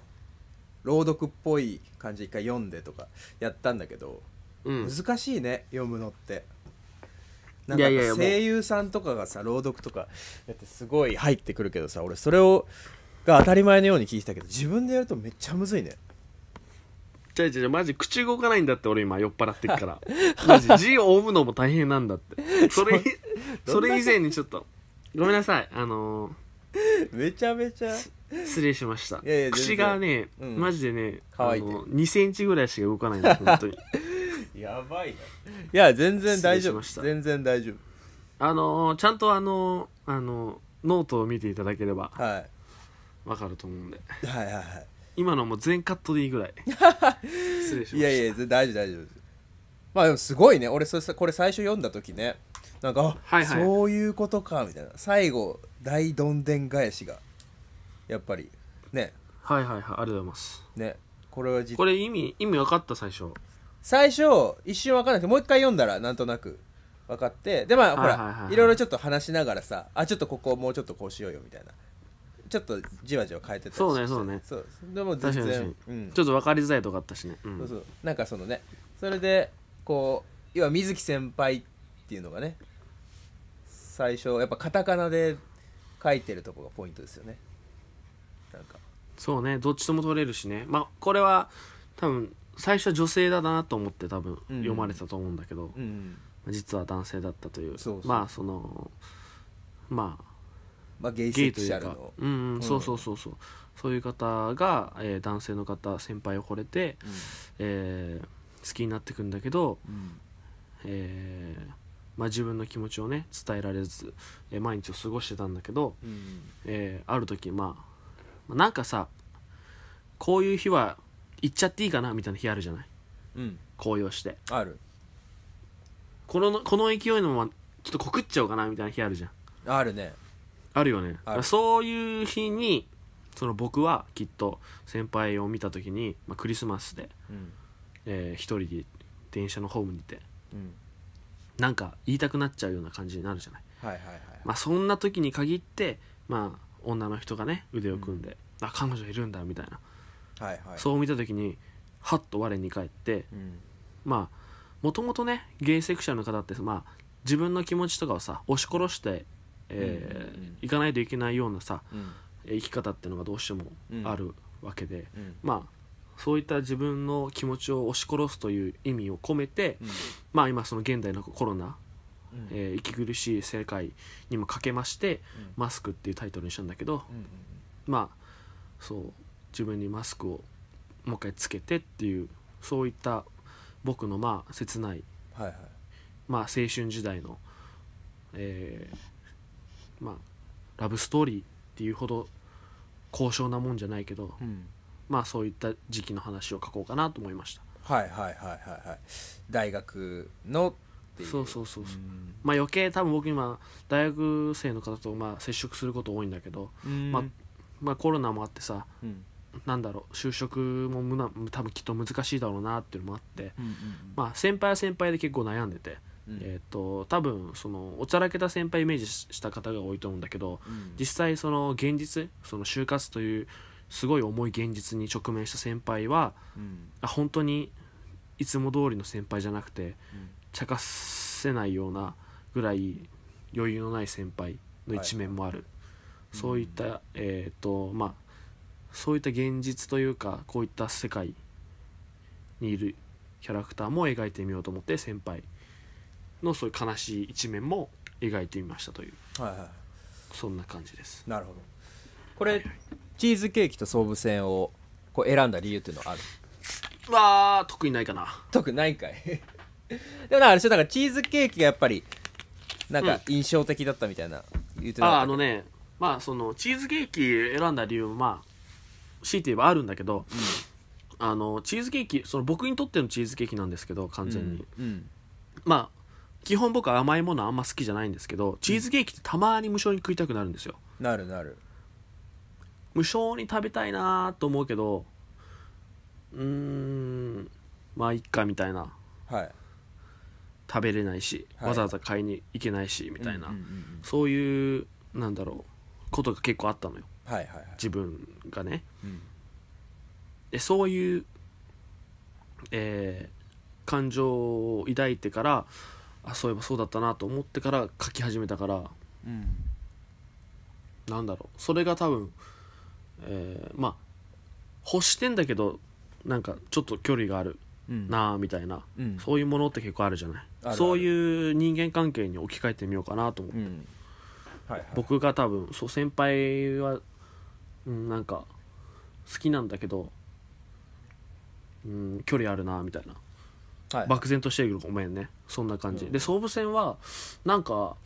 朗読っぽい感じ一回読んでとかやったんだけど、うん、難しいね読むのってなんか声優さんとかがさ朗読とかやってすごい入ってくるけどさ俺それをが当たり前のように聞いてたけど自分でやるとめっちゃむずいね違ゃいうゃいマジ口動かないんだって俺今酔っ払ってっから マジ字を追うのも大変なんだってそれそれ以前にちょっとごめんなさいあのー、めちゃめちゃ失礼しました口がね、うん、マジでねあの2センチぐらいしか動かないんだ本当に やばいないや全然大丈夫全然大丈夫あのー、ちゃんとあのー、あのノートを見ていただければはいわかると思うんではいはいはい今のも全カットでいいぐらい 失礼しましたいやいや大丈夫大丈夫まあでもすごいね俺そこれ最初読んだ時ねなんか、はいはい、そういうことかみたいな最後大どんでん返しがやっぱりねはいはいはいありがとうございますねこれはこれ意味意味分かった最初最初一瞬分かんなくてもう一回読んだらなんとなく分かってでまあほら、はいろ、はいろちょっと話しながらさあちょっとここもうちょっとこうしようよみたいなちょっとじわじわ変えてたしそうねそうねそうでも全確か然に、うん、ちょっと分かりづらいとこあったしね、うんそうそうなんかそのねそれでこう要は水木先輩っていうのがね最初やっぱカタカナで書いてるとこがポイントですよねなんかそうねどっちとも取れるしねまあこれは多分最初は女性だなと思って多分読まれたと思うんだけど、うん実は男性だったというそうそうまあそのまあまあ、ゲイセクシャルのうん、うん、そうそうそうそうそういう方が、えー、男性の方先輩を惚れて、うん、えー、好きになってくんだけど、うん、えー、まあ、自分の気持ちをね伝えられず、えー、毎日を過ごしてたんだけど、うん、えある時、まあ、なんかさこういう日は行っちゃっていいかなみたいな日あるじゃない、うん、紅葉してあるこのこの勢いのままちょっと告っちゃおうかなみたいな日あるじゃんあるねあるよねるそういう日にその僕はきっと先輩を見た時に、まあ、クリスマスで、うんえー、一人で電車のホームにいてうんなんか言いたくなっちゃうような感じになるじゃない、はいはいはいまあ、そんな時に限って、まあ、女の人がね腕を組んで、あ彼女いるんだみたいな、はいはいそう見た時にハッと我に返ってうんまあもともとねゲイセクシャルの方って、まあ、自分の気持ちとかをさ押し殺してえ行かないといけないようなさ、生き方っていうのがどうしてもあるわけで、まあそういった自分の気持ちを押し殺すという意味を込めて、まあ今その現代のコロナ、えー、息苦しい世界にもかけまして「マスク」っていうタイトルにしたんだけど、まあそう自分にマスクをもう一回つけてっていうそういった僕のまあ切ない、まあ青春時代の、えー、まあ、ラブストーリーっていうほど高尚なもんじゃないけど、うん、まあそういった時期の話を書こうかなと思いましたはいはいはいはいはい大学のっていうそうそうそうそう、うまあ余計多分僕今大学生の方とまあ接触すること多いんだけど、まあ、まあコロナもあってさ、うん、なんだろう就職もむな多分きっと難しいだろうなっていうのもあって、うんうんうん、まあ先輩は先輩で結構悩んでて、えーと、多分そのおちゃらけた先輩イメージした方が多いと思うんだけど、うん、実際その現実その就活というすごい重い現実に直面した先輩は、うん、あ本当にいつも通りの先輩じゃなくて、茶化せないようなぐらい余裕のない先輩の一面もある、はい、そういった、えっ、ー、とまあそういった現実というかこういった世界にいるキャラクターも描いてみようと思って先輩のそういう悲しい一面も描いてみましたという、はいはい、そんな感じですなるほどこれ、はいはい、チーズケーキと総武線をこう選んだ理由っていうのはあるわあ特にないかな特にないかい でもなあれだからチーズケーキがやっぱりなんか印象的だったみたいな、うん、言ってたああのねまあそのチーズケーキ選んだ理由もまあ強いて言えばあるんだけど、うん、あのチーズケーキその僕にとってのチーズケーキなんですけど完全に、うん、まあ基本僕は甘いものあんま好きじゃないんですけどチーズケーキってたまに無性に食いたくなるんですよなるなる無性に食べたいなと思うけどうーんまあいっかみたいなはい食べれないし、はいわざわざ買いに行けないしみたいな、そういうなんだろうことが結構あったのよ自分がねうんでそういう、えー感情を抱いてからあそういえばそうだったなと思ってから書き始めたからうんなんだろうそれが多分、えーまあ欲してんだけどなんかちょっと距離があるなあみたいな、うんそういうものって結構あるじゃないそういう人間関係に置き換えてみようかなと思っうんはいはい僕が多分そう先輩は、うん、なんか好きなんだけど、うん、距離あるなみたいな、はい漠然としてるけどごめんねそんな感じ、うん、で総武線はなんか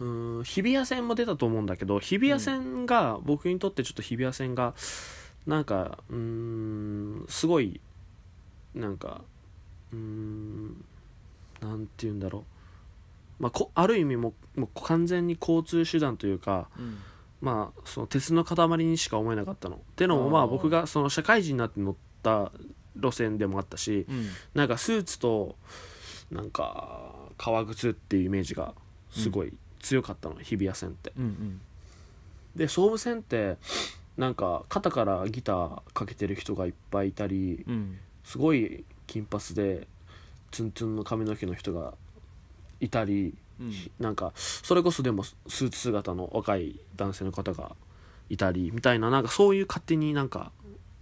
うん日比谷線も出たと思うんだけど日比谷線が、僕にとってちょっと日比谷線がなんかうんすごいなんかうんなんて言うんだろう、まあ、こある意味ももう完全に交通手段というか、うん、まあ、その鉄の塊にしか思えなかったの。ってのもまあ僕がその社会人になって乗った路線でもあったし、うん、なんかスーツと。なんか革靴っていうイメージがすごい強かったの、日比谷線って。うんうん、で総武線ってなんか肩からギターかけてる人がいっぱいいたり、うん、すごい金髪でツンツンの髪の毛の人がいたり、うん、なんかそれこそでもスーツ姿の若い男性の方がいたりみたいななんかそういう勝手になんか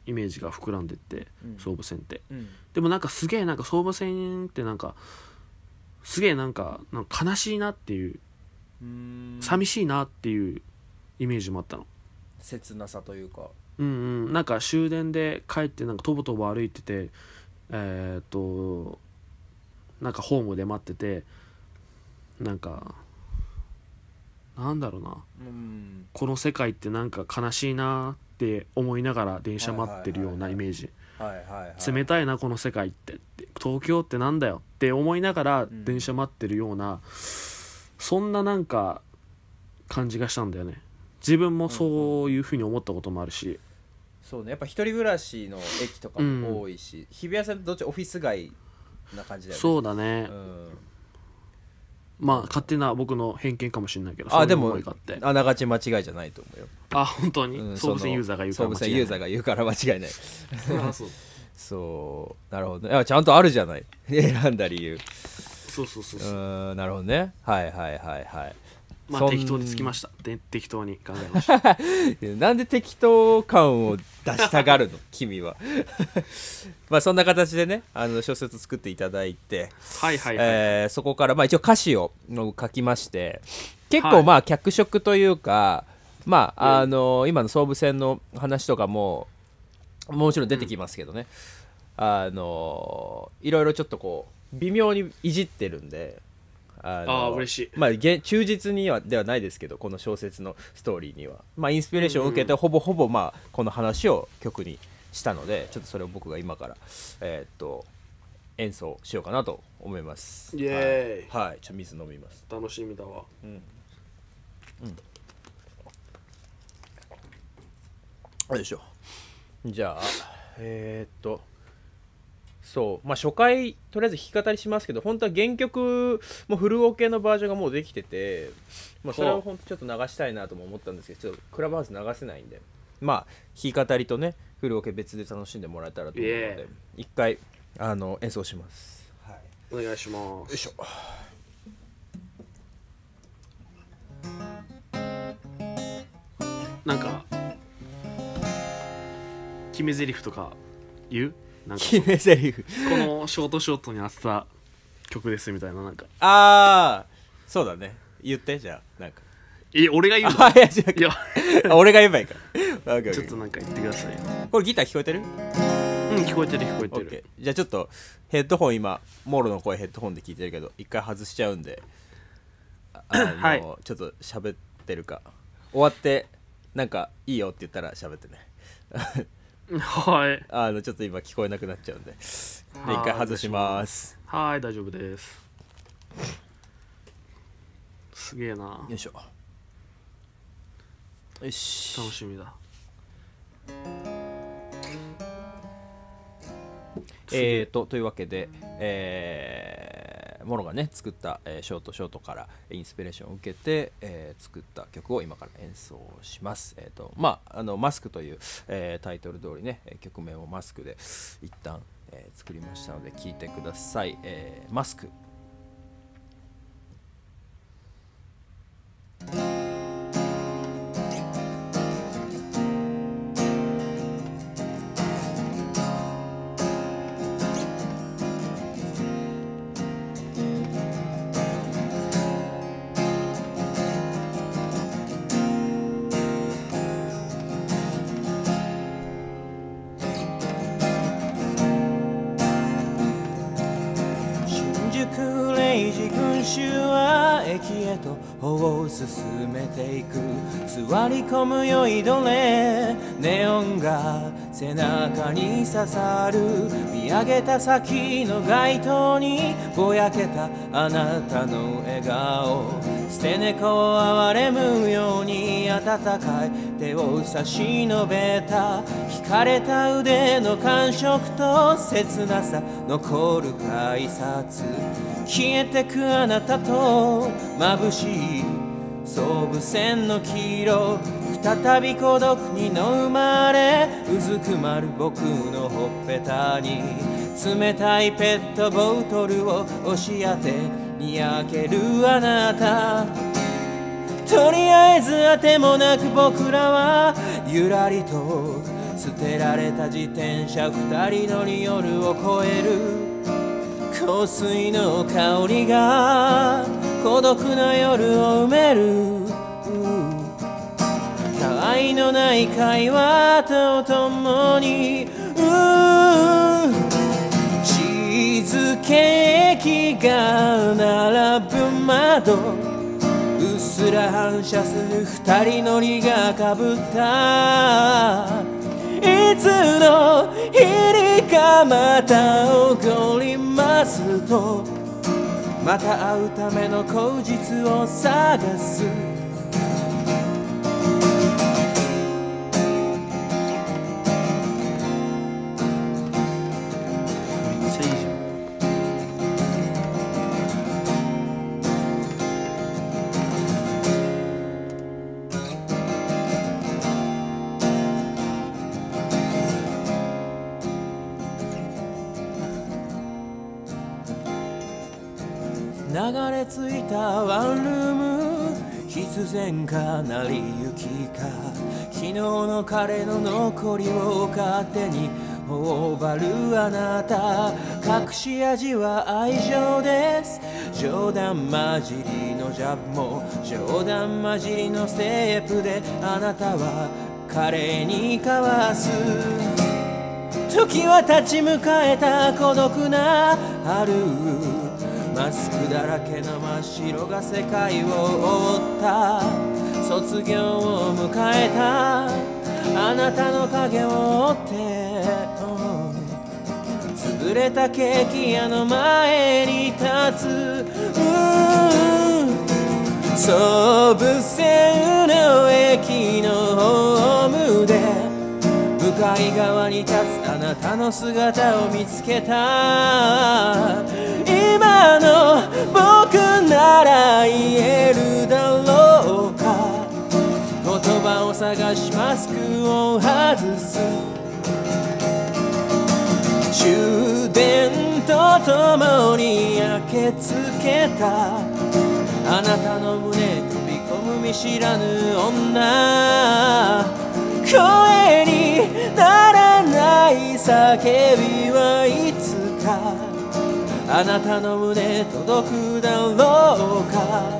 イメージが膨らんでって、うん総武線ってうんでもなんかすげえなんか総武線ってなんかすげえなんかなんか悲しいなっていうう寂しいなっていうイメージもあったの切なさというかうんうんなんか終電で帰ってなんかとぼとぼ歩いててえーっとなんかホームで待っててなんかなんだろうなうこの世界ってなんか悲しいなって思いながら電車待ってるようなイメージ冷たいなこの世界って東京ってなんだよって思いながら電車待ってるような、うん、そんななんか感じがしたんだよね自分もそういうふうに思ったこともあるし、うんうん、そうねやっぱ一人暮らしの駅とかも多いし、うん、日比谷線ってどっちオフィス街な感じだよねそうだね、うんまあ勝手な僕の偏見かもしれないけどあでもあながち間違いじゃないと思うよあ本当に、うん、総武線ユーザーが言うから総武線ユーザーが言うから間違いない そうなるほど、ね、あちゃんとあるじゃない選んだ理由そうそうそうそううんなるほどねはいはいはいはいまあ適当につきましたで適当に考えました なんで適当感を出したがるの 君は まあそんな形でねあの小説作っていただいてはいはいえそこからまあ一応歌詞をの書きまして結構まあ脚色というか、まああの今の総武線の話とかももちろん出てきますけどね、あのいろいろちょっとこう微妙にいじってるんでああ嬉しい、まあ、忠実にはではないですけどこの小説のストーリーには、まあ、インスピレーションを受けて、ほぼほぼ、まあ、この話を曲にしたのでちょっとそれを僕が今から、えー、っと演奏しようかなと思いますイエーイ、はい、はい、ちょ水飲みます楽しみだわうん、うん、あれでしょじゃあえー、っとそう、まあ、初回とりあえず弾き語りしますけど本当は原曲もフルオケのバージョンがもうできてて、まあ、それを本当ちょっと流したいなとも思ったんですけどちょっとクラブハウス流せないんでまあ弾き語りとねフルオケ別で楽しんでもらえたらと思うので一回あの演奏します、はい、お願いしますよいしょなんか決め台詞とか言うなんか決め台詞このショートショートに合った曲ですみたいななんかああそうだね言ってじゃあなんかえ俺が言うの あいや違ういや 俺が言えばいいか ちょっとなんか言ってくださいこれギター聞こえてるうん聞こえてる聞こえてる、じゃあちょっとヘッドホン今モロの声ヘッドホンで聞いてるけど一回外しちゃうんであの、はい、ちょっと喋ってるか終わってなんかいいよって言ったら喋ってねはいあのちょっと今聞こえなくなっちゃうんでで一回外しますはい大丈夫ですすげえなよいしょよし楽しみだえーとというわけでえーモロがね作った、えー、ショートショートからインスピレーションを受けて、えー、作った曲を今から演奏します。えーとまあ、あのマスクという、えー、タイトル通りね曲名をマスクで一旦、えー、作りましたので聴いてください。えー、マスク you 進めていく座り込む酔いどれネオンが背中に刺さる見上げた先の街灯にぼやけたあなたの笑顔捨て猫を哀れむように温かい手を差し伸べた惹かれた腕の感触と切なさ残る改札消えてくあなたと眩しい総武線の黄色再び孤独にの生まれうずくまる僕のほっぺたに冷たいペットボトルを押し当てにやけるあなたとりあえずあてもなく僕らはゆらりと捨てられた自転車二人乗り夜を越える香水の香りが孤独な夜を埋めるたわいのない会話と共にチーズケーキが並ぶ窓うっすら反射する二人のりがかぶったいつの日にかまた起こりますとまた会うための口実を探す然かなり雪か昨日の彼の残りを勝手に頬張るあなた隠し味は愛情です冗談交じりのジャブも冗談交じりのステープであなたは彼に交わす時は立ち向かえた孤独なあるマスクだらけの白が世界を覆った卒業を迎えたあなたの影を追って潰れたケーキ屋の前に立つ総武線の駅のホームで向かい側に立つあなたの姿を見つけた今の僕なら言えるだろうか言葉を探しマスクを外す終電とともに焼けつけたあなたの胸飛び込む見知らぬ女声にならない叫びはいつかあなたの胸届くだろうか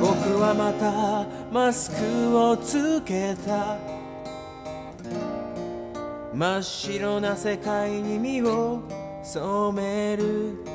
僕はまたマスクをつけた真っ白な世界に身を染める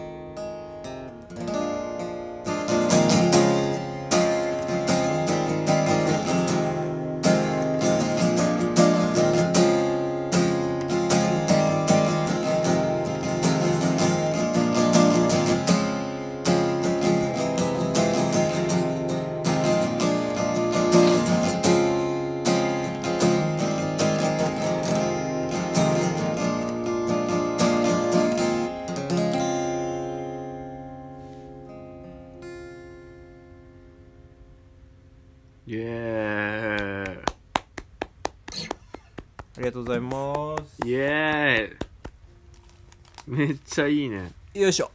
ちゃいいねよいしょ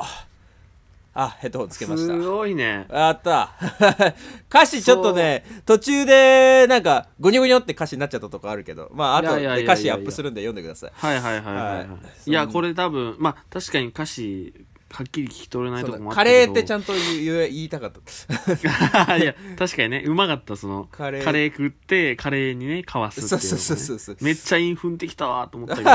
あヘッドホンつけましたすごいねあった 歌詞ちょっとね途中でなんかゴニョゴニョって歌詞になっちゃったとこあるけどまああとで歌詞アップするんで読んでくださいはいはいはいはい、はい、いやこれ多分まあ確かに歌詞はっきり聞き取れないとこもあったカレーってちゃんと言言いたかった いや確かにねうまかったそのカレーカレー食ってカレーにねかわすっていう、めっちゃ韻踏んできたわと思ったけど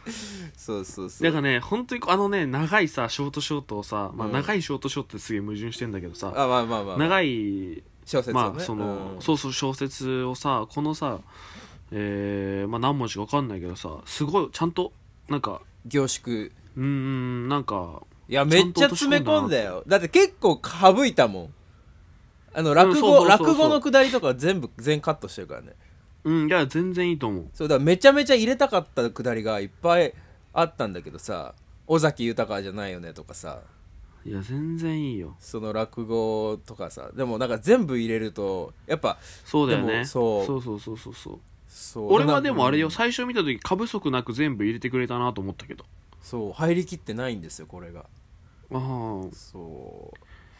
そうそうそうだからね本当にあのね長いさショートショートをさ、まあ、長いショートショートってすげえ矛盾してんだけどさ、あまあまあまあ、長い小説、まあその、そうそう小説をさこのさえー、まあ何文字か分かんないけどさすごいちゃんとなんか凝縮うんなんかいや、めっちゃ詰め込んだよ。だって結構省いたもん。あの、落語、落語のくだりとか全部、全カットしてるからね。うん、いや、全然いいと思う。そう、だからめちゃめちゃ入れたかったくだりがいっぱいあったんだけどさ、尾崎豊じゃないよねとかさ。いや、全然いいよ。その落語とかさ。でもなんか全部入れると、やっぱ、そうだよね。そう。そうそうそうそうそう。そう俺はでもあれよ、最初見た時過不足なく全部入れてくれたなと思ったけどそう入りきってないんですよこれがあそ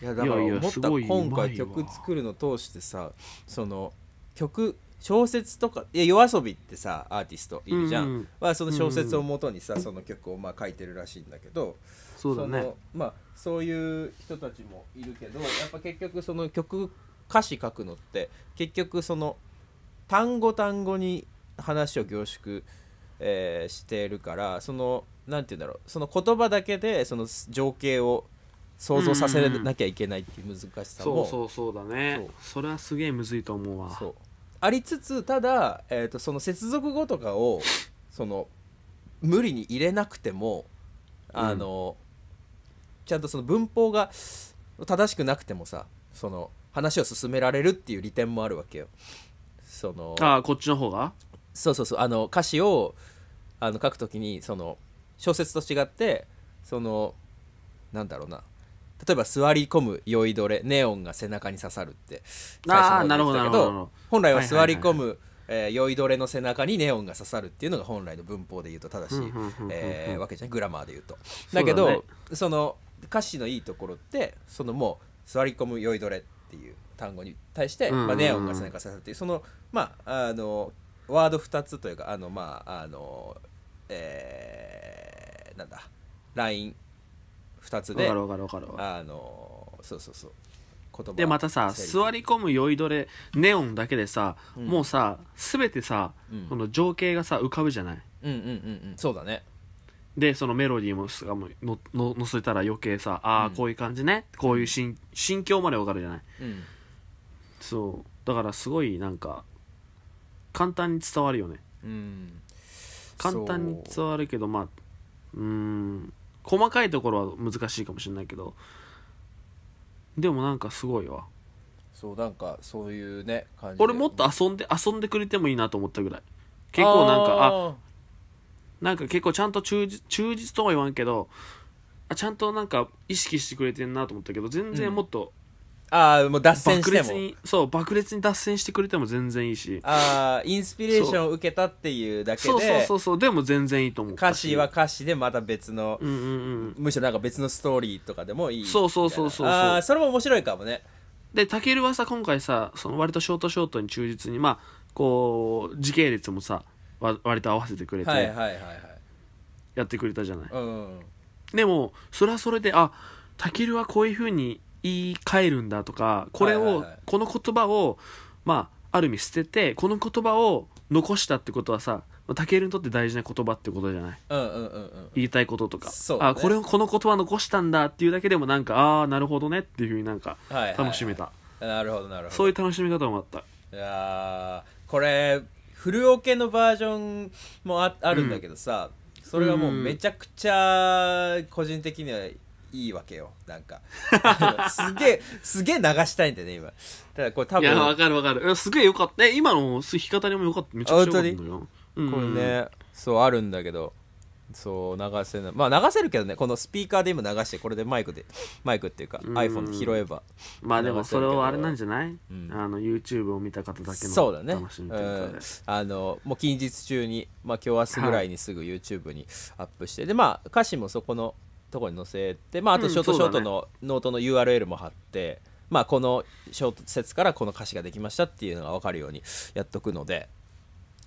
ういやだから思った今回曲作るの通してさその曲小説とかいや夜遊びってさアーティストいるじゃん、うんはその小説をもとにさ、うんその曲をまあ書いてるらしいんだけどそうだねまあ、そういう人たちもいるけどやっぱ結局その曲歌詞書くのって結局その単語単語に話を凝縮、えー、してるからそのなんて言うんだろうその言葉だけでその情景を想像させなきゃいけないっていう難しさも、うんうん、そうそうそうだねそれはすげえむずいと思うわそうありつつただ、えーと、とその接続語とかを その無理に入れなくてもあの、うん、ちゃんとその文法が正しくなくてもさその話を進められるっていう利点もあるわけよそのああこっちの方がそうそうそうあの歌詞をあの書くときにその「小説と違ってそのなんだろうな例えば座り込む酔いどれネオンが背中に刺さるって最初の方でしけど本来は座り込む、え酔いどれの背中にネオンが刺さるっていうのが本来の文法で言うと正しい、えわけじゃないグラマーで言うと。だけど、ね、その歌詞のいいところってそのもう座り込む酔いどれっていう単語に対して、まあ、ネオンが背中刺さるっていうそのまああのワード2つというかあのまああのえーなんだ LINE2 つであのそうそうそうでまたさ座り込む酔いどれネオンだけでさ、うん、もうさ全てさ、うん、この情景がさ浮かぶじゃないうんうんうんうんそうだねでそのメロディーものののせたら余計さああ、こういう感じねこういう心心境までわかるじゃない、うん、そうだからすごいなんか簡単に伝わるよね、うん、簡単に伝わるけどまあうん細かいところは難しいかもしれないけどでもなんかすごいわそうなんかそういうね感じ俺もっと遊んで遊んでくれてもいいなと思ったぐらい結構なんかあなんか結構ちゃんと忠実忠実とは言わんけどあちゃんとなんか意識してくれてんなと思ったけど全然もっとああもう脱線して裂もにそう爆裂に脱線してくれても全然いいしああインスピレーションを受けたっていうだけでそうそうそうそうでも全然いいと思う歌詞は歌詞でまた別の、うんうんうんむしろなんか別のストーリーとかでもいいそうそうそうそうそうあそれも面白いかもねでたけるはさ今回さその割とショートショートに忠実にまあこう時系列もさわ割と合わせてくれてはいはいはいやってくれたじゃない、うんでもそれはそれであたけるはこういうふうに言い換えるんだとかこれを、この言葉をまあある意味捨ててこの言葉を残したってことはさ武尊にとって大事な言葉ってことじゃない、うんうんうんうん、言いたいこととか、ね、あこれをこの言葉残したんだっていうだけでもなんかああなるほどねっていうふうになんか楽しめた、はいはいはい、なるほどなるほどそういう楽しみ方もあったいやこれフルオケのバージョンもああるんだけどさ、うん、それはもうめちゃくちゃ個人的にはいいわけよなんか すげえすげえ流したいんだよね今ただこれ多分いやわかるわかるすげえよかった今の弾き方にもよかっためちゃくちゃよかったよ、うん、これねそうあるんだけどそう流せないまあ流せるけどねこのスピーカーで今流してこれでマイクでマイクっていうか、うん、iPhone で拾えばまあでもそれはあれなんじゃない、うん、あの YouTube を見た方だけのそうだね、うん、あのもう近日中にまあ今日明日ぐらいにすぐ YouTube にアップして、はい、でまあ歌詞もそこのとこに載せて、まあ、あとショートショートのノートの URL も貼って、うんね、まあ、この小説からこの歌詞ができましたっていうのが分かるようにやっとくので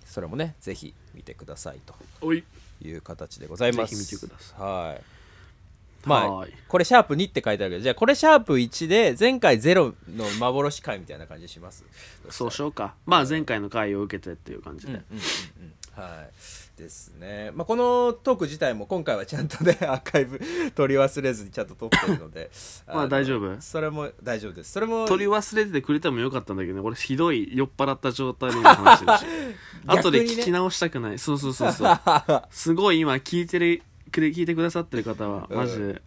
それもねぜひ見てくださいという形でございます。ぜひ見てくださいはいまあ、これシャープ2って書いてあるけど、じゃあこれシャープ1で、前回0の幻回みたいな感じしますそうしようか。まあ前回の回を受けてっていう感じで。うんうんうんうん、はい。ですね、まあ、このトーク自体も今回はちゃんとね アーカイブ 取り忘れずにちゃんと撮ってるので まあ大丈夫それも大丈夫ですそれも取り忘れててくれてもよかったんだけどねれひどい酔っ払った状態の話でし後で聞き直したくない、そうそうそうそうすごい今聞いてる聞いてくださってる方はマジで、うん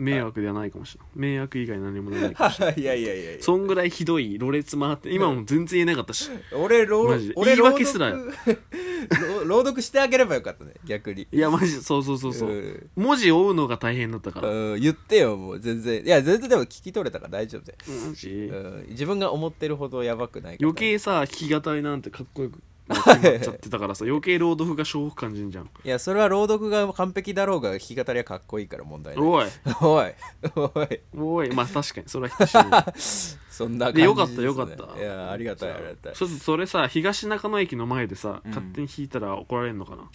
迷惑ではないかもしれない迷惑以外何もないかもしれない いやいやいやいやそんぐらいひどいろれつ回って今も全然言えなかったし俺朗マジ俺言い朗訳すら読 朗読してあげればよかったね逆にいやマジそうそうそうそう、うん文字追うのが大変だったからうん言ってよもう全然いや全然でも聞き取れたから大丈夫で、うん、自分が思ってるほどやばくないから余計さ弾き語りなんてかっこよくっちゃってたからさ余計朗読がしょ感じんじゃんいやそれは朗読が完璧だろうが弾き語りはかっこいいから問題ないおいおいおいおいまあ確かにそれは必死 そんな感じで、ね、よかったよかったいやありがたいありがたいちょっとそれさ東中野駅の前でさ、うん、勝手に弾いたら怒られるのかな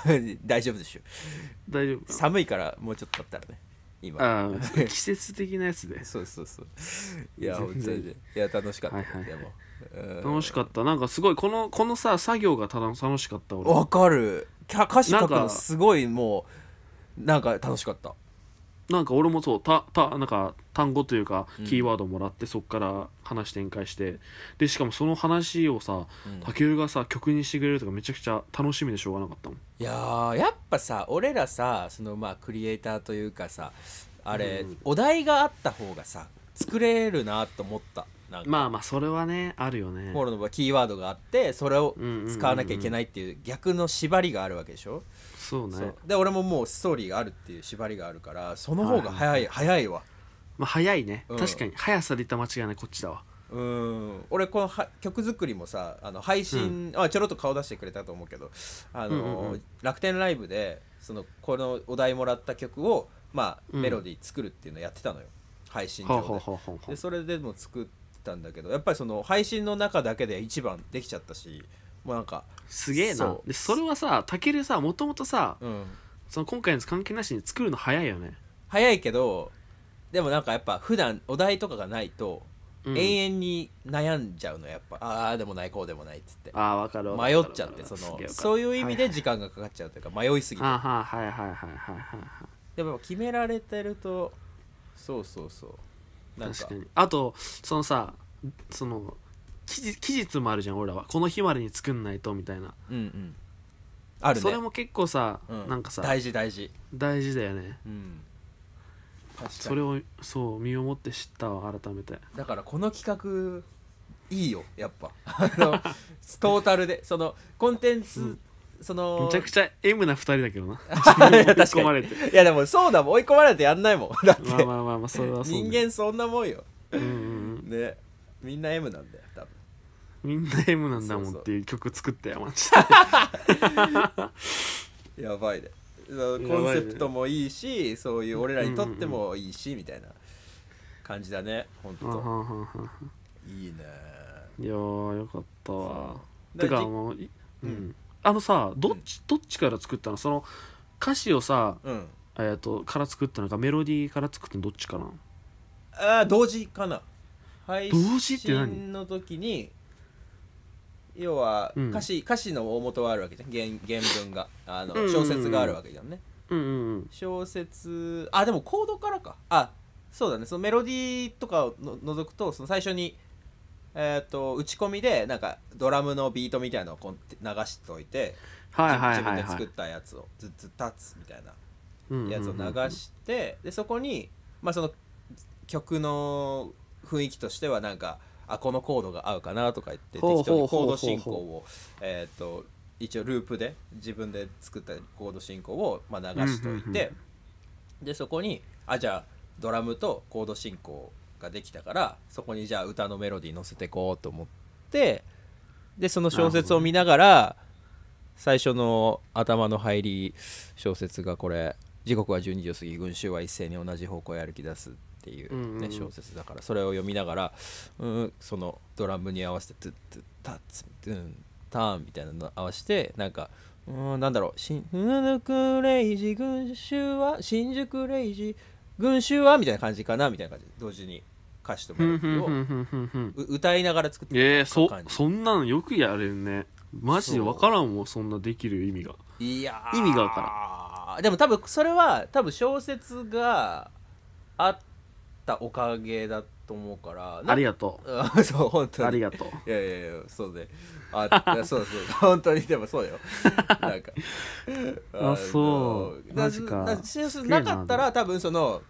大丈夫でしょ大丈夫寒いからもうちょっと経ったらね今あ季節的なやつで そうそうそういや全然いや楽しかった、はいはい、でも楽しかったなんかすごいこのこのさ作業がただ楽しかった俺わかる歌詞書くのすごいもうなんか楽しかったなんか俺もそうたたなんか単語というかキーワードもらって、そこから話展開してでしかもその話をさ武尊、うん、がさ曲にしてくれるとかめちゃくちゃ楽しみでしょうがなかったもんいややっぱさ俺らさそのまあクリエイターというかさあれ、うん、お題があった方がさ作れるなと思ったまあまあそれはねあるよねホールの場合キーワードがあってそれを使わなきゃいけないっていう逆の縛りがあるわけでしょそうねそうで俺ももうストーリーがあるっていう縛りがあるからその方が早い、早いわまあ早いね、うん確かに速さで言った間違いないこっちだわうん俺このは曲作りもさあの配信、あちょろっと顔出してくれたと思うけどあの、うんうんうん楽天ライブでそのこのお題もらった曲を、まあ、メロディー作るっていうのをやってたのよ、配信上ほうでほうほうほうでそれでも作ってたんだけどやっぱりその配信の中だけで一番できちゃったしもうなんかすげえなそでそれはさたけるさもともとさ、うん、その今回の関係なしに作るの早いよね早いけどでもなんかやっぱ普段お題とかがないと永遠に悩んじゃうのやっぱ、うん、ああでもないこうでもないっつってあわかる迷っちゃってそのそういう意味で時間がかかっちゃうというか、はいはい、迷いすぎてはいはいはいはいはいはいでも決められてるとそうそうそう確かにあとそのさその期日もあるじゃん俺らはこの日までに作んないとみたいなうんうんあるねそれも結構さ、うんなんかさ大事大事大事だよねうん確かにそれをそう身をもって知ったわ改めてだからこの企画いいよやっぱあのトータルでそのコンテンツそのめちゃくちゃ M な2人だけどな 確かにいやでもそうだもん追い込まれてやんないもんだってまあまあまあまあそれはそう、人間そんなもんよ、うんうん、ねみんな M なんだよ多分みんな M なんだもんっていう曲作ったよマジで やばいねコンセプトもいいしそういう俺らにとってもいいし、うんうん、みたいな感じだねほんといいねいやーよかったわてかもううん、あのさどっち、どっちから作ったのその歌詞をさ、うん、えとから作ったのかメロディーから作ったのどっちかなあ同時かな配同時って何信の時に要はうん歌詞,、歌詞の大元はあるわけじゃん原原文があの小説があるわけじゃんね、小説あでもコードからかあそうだねそのメロディーとかをの除くとその最初にえっ、ー、と打ち込みでなんかドラムのビートみたいなのをこ流しおいて、はいはい、自分で作ったやつをずっと立つみたいなやつを流してでそこに、まあ、その曲の雰囲気としてはなんかあこのコードが合うかなとか言って適当にコード進行をえっ、と一応ループで自分で作ったコード進行をまあ流しておいて、でそこにあじゃあドラムとコード進行ができたからそこにじゃあ歌のメロディー乗せてこうと思ってでその小説を見ながら最初の頭の入り小説がこれ「時刻は12時を過ぎ群衆は一斉に同じ方向へ歩き出す」っていうね、小説だからそれを読みながら、うん、そのドラムに合わせて「トゥットゥッタッツトゥンターン」みたいなの合わせてなんか「うんなんだろう新宿レイジ群衆は新宿レイジ」群衆はみたいな感じかなみたいな感じ同時に貸してもらうけど、歌いながら作ってええー、そそんなのよくやれるねマジで分からんもんそんなできる意味がいや意味が分からんでも多分それは多分小説があったおかげだと思うからありがとう そう本当にありがとういやいやいやそうであ そうそう本当にでもそうよなんか あそうマジかなかったら多分その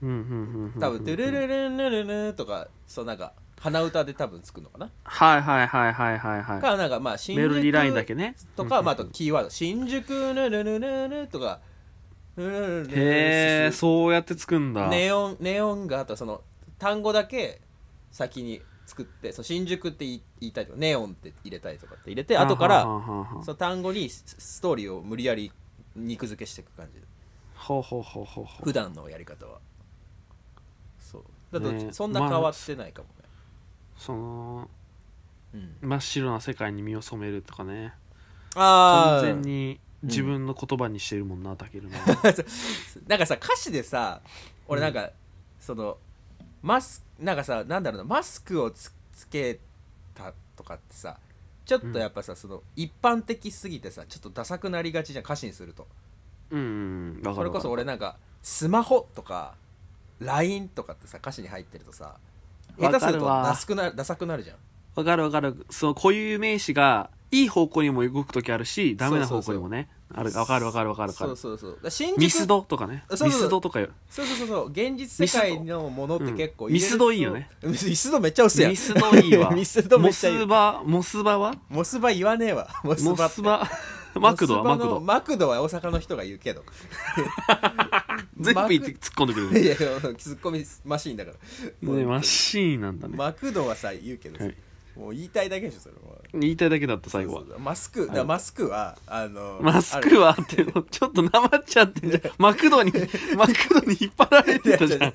多分「トゥルルルンルルル」とかそうなんか鼻歌で多分つくのかなはいはいはいはいはいはいかなんかまあ新メロディラインだけねとか、まあ、あとキーワード「新宿ルルルルル」とか「ルルルルへえそうやってつくんだネオンネオンがあとその単語だけ先に作ってそ新宿って言いたいとかネオンって入れたりとかって入れて後からその単語にストーリーを無理やり肉付けしていく感じほうほうほうほうほう普段のやり方はだとそんな変わってないかもね、まあ、その、うん、真っ白な世界に身を染めるとかねああ完全に自分の言葉にしてるもんな、うん、たけるのなんかさ歌詞でさ俺なんか、うん、そのマスなんかさなんだろうなマスクをつつけたとかってさちょっとやっぱさ、うん、その一般的すぎてさちょっとダサくなりがちじゃん歌詞にするとうん、うん、それこそ俺なんかスマホとか LINE とかってさ歌詞に入ってるとさ下手するとダスくなダサくなるじゃんわかるわかるその固有名詞がいい方向にも動く時あるしダメな方向にもねあるわかるわかるわかるそうそうそうミスドとかねミスドとかよそうそうそうそう現実世界のものって結構、うん、ミスドいいよねミスドめっちゃ薄やんミスドいいわ ミスドめっちゃいいモスバモスバはモスバ言わねえわモスバモスバ マクドはマクドマクドは大阪の人が言うけど 全部言って突っ込んでくれる いやいや突っ込みマシーンだから、ね、マシーンなんだねマクドはさ言うけどはい、もう言いたいだけでしょそれは言いたいだけだった最後はマスク、はマスクはあのマスクはってちょっとなまっちゃってんじゃんマクドにマクドに引っ張られてたじゃん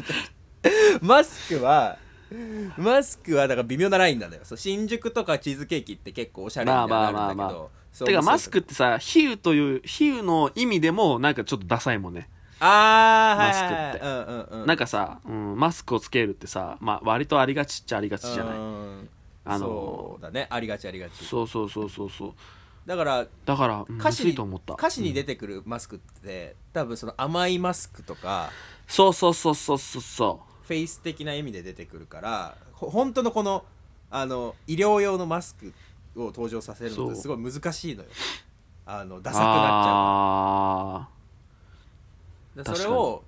マスクは マスクはだから微妙なラインなんだよそう新宿とかチーズケーキって結構おしゃれなんだけど、まあまあまあまあ、てかマスクってさ比喩という比喩の意味でもなんかちょっとダサいもんねあマスクって、なんかさ、うん、マスクをつけるってさ、まあ、割とありがちっちゃありがちじゃない、あのそうだねありがちありがちそうそうそうそうそうだからだから歌詞に歌詞に出てくるマスクって、うん、多分その甘いマスクとかそうそうそうそうそうそうフェイス的な意味で出てくるからほ本当のこのあの医療用のマスクを登場させるのってすごい難しいのよあのダサくなっちゃうそれを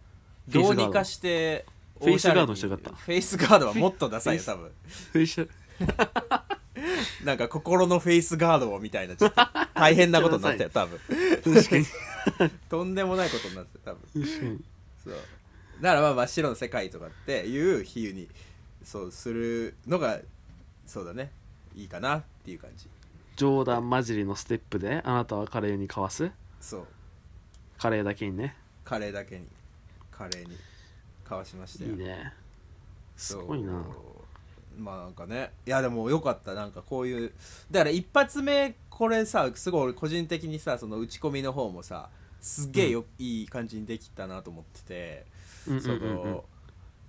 どうにかしてフェイスガードしたかったフェイスガードはもっとダサいよ多分フェイス なんか心のフェイスガードをみたいなちょっと大変なことになってたよ多分確かに とんでもないことになってた多分そうだからまあ真っ白の世界とかっていう比喩にそうするのがそうだねいいかなっていう感じ冗談交じりのステップであなたはカレーにかわすそうカレーだけにねカレーだけにカレーにかわしましたよいいねすごいなまあなんかねいやでもよかったなんかこういうだから一発目これさすごい俺個人的にさその打ち込みの方もさすげえよ、うん、いい感じにできたなと思っててその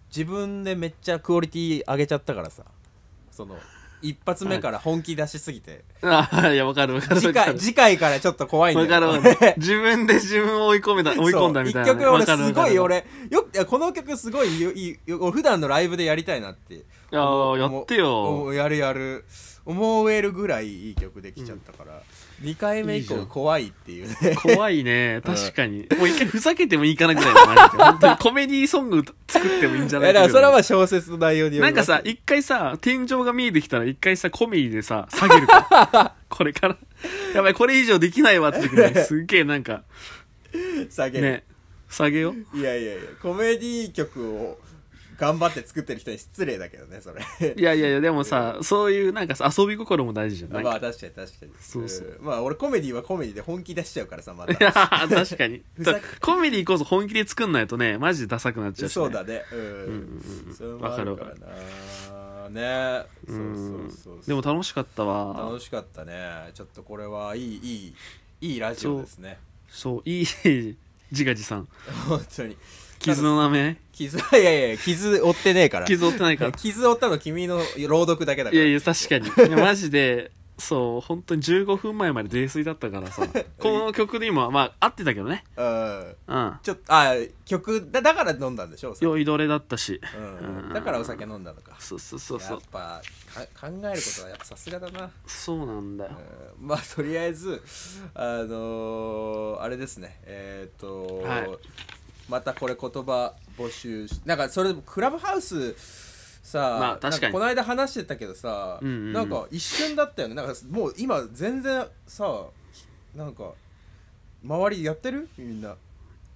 自分でめっちゃクオリティ上げちゃったからさその一発目から本気出しすぎて、ああ、いや、わかるわかる次か回る。次回からちょっと怖いんだわかるかる。自分で自分を追い込めた、追い込んだみたいなね。一曲俺すごい俺よいやこの曲すごいいい普段のライブでやりたいなってややってよやるやる思えるぐらいいい曲できちゃったから、二回目以降怖いっていうね怖いね 確かに、もう一回ふざけてもいいかなぐらいの 本当にコメディーソング作ってもいいんじゃないかいやそれは小説の内容によるなんかさ一回さ天井が見えてきたら一回さコメディでさ下げるか これからやばいこれ以上できないわって時にすげえなんか下げる、ね、下げよういやいやいやコメディ曲を頑張って作ってる人に失礼だけどねそれいやいやいやでもさそういうなんか遊び心も大事じゃないまあ確かに確かにそうそうまあ俺コメディはコメディで本気出しちゃうからさまた 確かに コメディこそ本気で作んないとねマジでダサくなっちゃうし、ね、そうだねうんうんうんわ、かるわかるねそうそうそうでも楽しかったわ楽しかったねちょっとこれはいいいいいいラジオですねそういい 自画自賛本当に傷の名め傷、いやいや、傷負ってねえから。傷負ってないから。傷負ったの君の朗読だけだかいやいや、確かに。マジで、そう、本当に15分前まで泥酔だったからさ、この曲で今、まあ、合ってたけどね。うん。うん。ちょっと、あ、曲だ、だから飲んだんでしょ酔いどれだったし。うん。だからお酒飲んだのか。そうそうそうそやっ。ぱ、か考えることはやっぱさすがだな。そうなんだよ。うんまあとりあえずあのーあれですねえっ、と、はいまたこれ言葉募集しなんかそれでもクラブハウスさあ、まあ、確かにこの間話してたけどさ、うんうん、なんか一瞬だったよねなんかもう今全然さなんか周りやってるみんな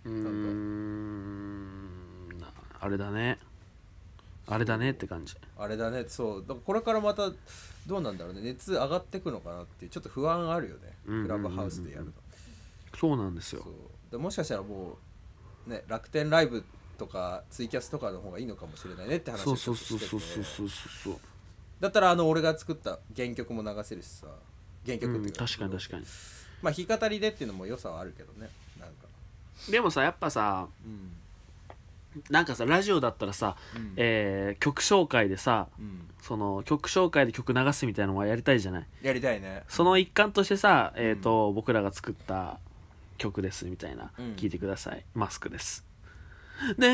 うんあれだねあれだねって感じあれだねそうだこれからまたどうなんだろうね熱上がってくのかなってちょっと不安あるよね、うんうんうんうん、クラブハウスでやるのそうなんですよでもしかしたらもうね、楽天ライブとかツイキャスとかの方がいいのかもしれないねって話そうそうそうそうそうそうそうだったらあの俺が作った原曲も流せるしさ原曲っていうか、確かに確かにまあ弾き語りでっていうのも良さはあるけどねなんかでもさやっぱさ、うん、なんかさラジオだったらさ、うん、えー、曲紹介でさ、うん、その曲紹介で曲流すみたいなのはやりたいじゃないやりたいねその一環としてさ、えーと僕らが作った曲ですみたいな、うん、聞いてくださいマスクですも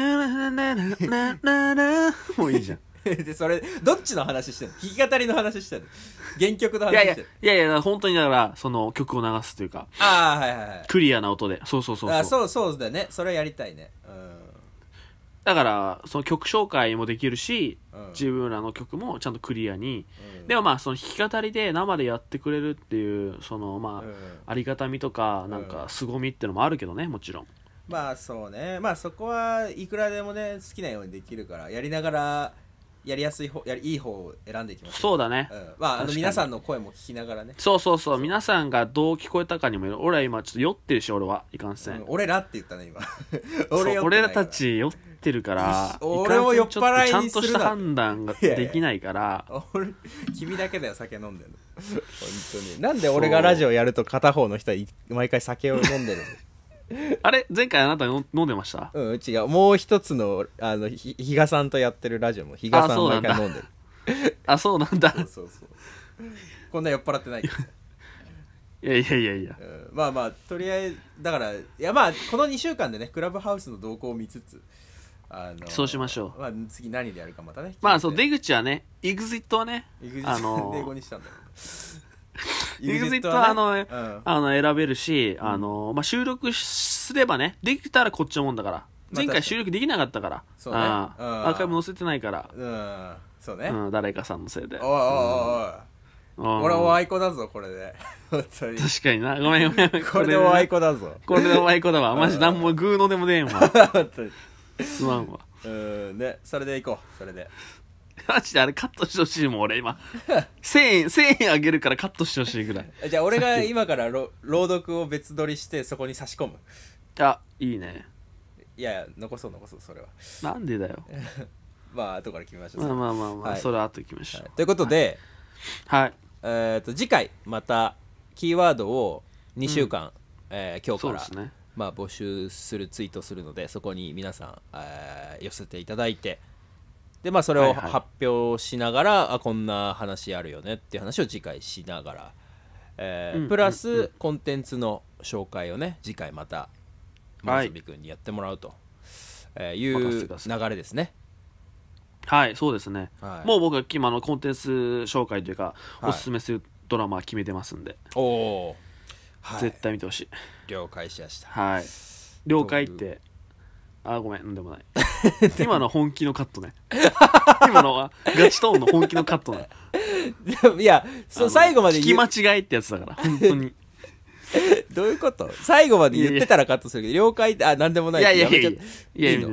ういいじゃんでそれどっちの話してんの弾き語りの話してんの原曲の話してんのいやいやいや本当にだからその曲を流すというかああはいはい、はい、クリアな音でそうそうそうそうあそうそうだねそれはやりたいねだからその曲紹介もできるし、うん自分らの曲もちゃんとクリアに、うん、でもまあその弾き語りで生でやってくれるっていうそのまあ、ありがたみとかなんか凄みってのもあるけどねもちろんまあそうねまあそこはいくらでもね好きなようにできるからやりながらやりやすい方やりいい方を選んでいきますそうだね、うん、まああの皆さんの声も聞きながらね、そうそうそう皆さんがどう聞こえたかにもよる俺は今ちょっと酔ってるし俺はいかんせん、うん俺らって言ったね今そ 酔ってない俺からたち酔っってるから俺も酔っ払いちゃんとした判断ができないから俺君だけだよ酒飲んでる本当になんで俺がラジオやると片方の人は毎回酒を飲んでるの あれ前回あなた飲んでましたうん違うもう一つのあの日比嘉さんとやってるラジオも比嘉さん毎回飲んでるあそうなんだ そうそうこんな酔っ払ってないけどいやいやいやいや、うん、まあまあとりあえずだからいやまあこの2週間でねクラブハウスの動向を見つつあのそうしましょう、まあ、次何でやるかまたねまあそう出口はね EXIT はね EXIT あの英語にしたんだろう EXIT はあの、ね、あの選べるし、あのまあ、収録すればねできたらこっちのもんだから、前回収録できなかったから、そうね、アーカイブ載せてないからうんそうね、誰かさんのせいでおいおいおい、俺はおあいこだぞこれで 本当に確かになごめんごめん これでおあいこだぞこれでおあいこだわマジ何もグーのでもねえんわ すまんわうんねそれでいこうそれでマジであれカットしてほしいもん俺今1000 円1000円あげるからカットしてほしいぐらい じゃあ俺が今からろ朗読を別撮りしてそこに差し込むあいいねいやいや残そう残そうそれはなんでだよ まあ後から決めましょうまあまあまあまあ、はい、それは後決めましょう、はい、ということで、はい、はい、えーと、次回またキーワードを2週間、うん、えー、今日から、ね、まあ、募集するツイートするのでそこに皆さん、えー、寄せていただいてで、まあ、それを発表しながら、はいはい、あこんな話あるよねっていう話を次回しながら、えー、うん、プラス、うん、コンテンツの紹介をね次回また村住君にやってもらうと、えい、いう流れですね。はい、そうですね。はい、もう僕は今のコンテンツ紹介というか、はい、おすすめするドラマ決めてますんで。おお。絶対見てほしい。了解しやしたはい了解ってあごめんなんでもない 今の本気のカットね今のはガチトーンの本気のカットね いやそう最後まで言聞き間違いってやつだから本当に どういうこと最後まで言ってたらカットするけど了解ってあなんでもないいやいやいやいやいや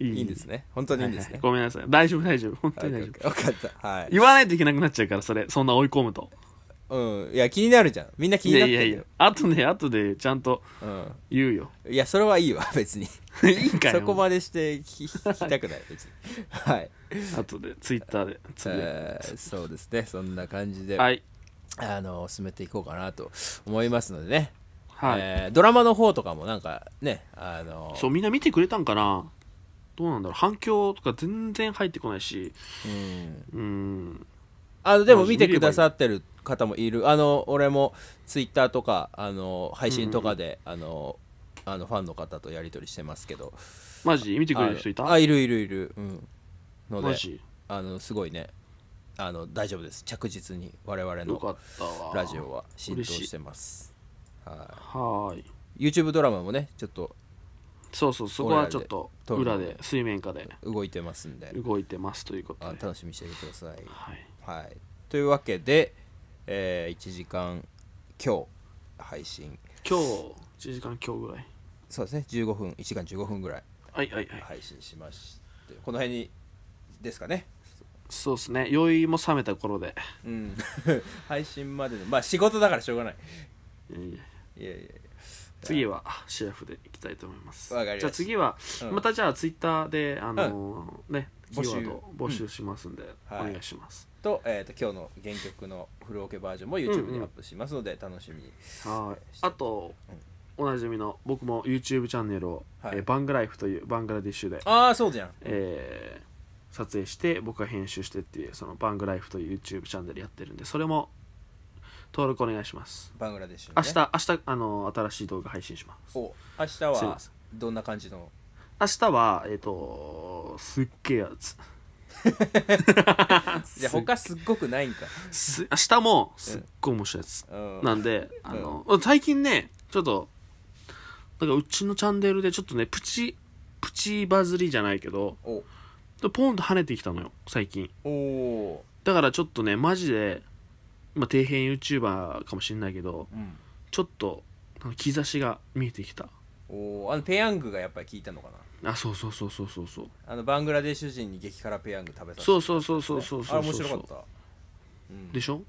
いいんですね本当にいいんですね、はいはい、ごめんなさい大丈夫大丈夫本当に大丈夫分かった、はい、言わないといけなくなっちゃうからそれそんな追い込むとうんいや気になるじゃんみんな気になっていやいやいやあとねあとでちゃんとうん言うよいやそれはいいわ別に いいかよそこまでして聞聞きたくない別にはい、あとでツイッターでーそうですねそんな感じで、はいあの進めていこうかなと思いますのでね、はい、えードラマの方とかもなんかねあのそうみんな見てくれたんかなどうなんだろう反響とか全然入ってこないしうんうんあのでも見てくださってる方もいるあの俺もツイッターとかあの配信とかで、あのあのファンの方とやり取りしてますけどマジ見てくれる人いたあいるいるいる、うん、のでマジあのすごいねあの大丈夫です着実に我々のラジオは浸透してますはい YouTube ドラマもねちょっとそうそうそこはちょっと裏で水面下で動いてますんで動いてますということで楽しみにしてください、はい、はい、というわけでえー、1時間今日配信今日1時間今日ぐらいそうですね15分1時間15分ぐらいはいはいはい配信しましてこの辺にですかねそうですね酔いも冷めた頃でうん 配信までのまあ仕事だからしょうがないいやいやいやいや次はシェフでいきたいと思いますわかりましたじゃあ次は、うん、またじゃあツイッターであのー、ねキーワード募集しますんで、うんお願いしますと,、えーと、今日の原曲のフルオケバージョンも YouTube にアップしますので、楽しみに、うはいあと、うん、おなじみの僕も YouTube チャンネルを、はい、えー、バングライフというバングラディッシュでああそうじゃん、えー、撮影して僕が編集してっていうそのバングライフという YouTube チャンネルやってるんでそれも登録お願いしますバングラデシュ、ね、明日明日あの新しい動画配信しますお明日はどんな感じの明日はえっ、ー、とすっげえやつじゃあ他すっごくないんかす下もすっごい面白いやつ、うんなんであの、最近ねちょっとなんかうちのチャンネルでちょっとねプチプチバズりじゃないけどおポンと跳ねてきたのよ最近おおだからちょっとねマジで今底辺 YouTuber かもしれないけど、うんちょっと兆しが見えてきたおあのペヤングがやっぱり効いたのかなあそうそうそうそうそうそうあのバングラデシュ人に激辛ペヤング食べさせそうそうそうそうそうそう面白かった、うでしょ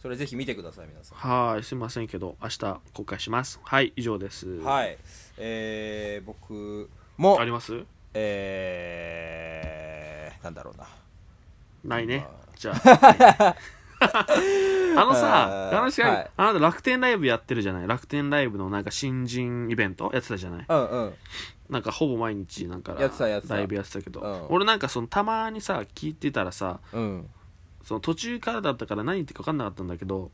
それぜひ見てください皆さんはいすいませんけど明日公開しますはい以上ですはいえー、僕もありますえー、なんだろうなないねじゃあ、あのさ、あの試はいあなた楽天ライブやってるじゃない楽天ライブのなんか新人イベントやってたじゃないうんうんなんかほぼ毎日なんかラやってたやイブやってたけど、うん俺なんかそのたまにさ聞いてたらさうんその途中からだったから何言ってか分かんなかったんだけど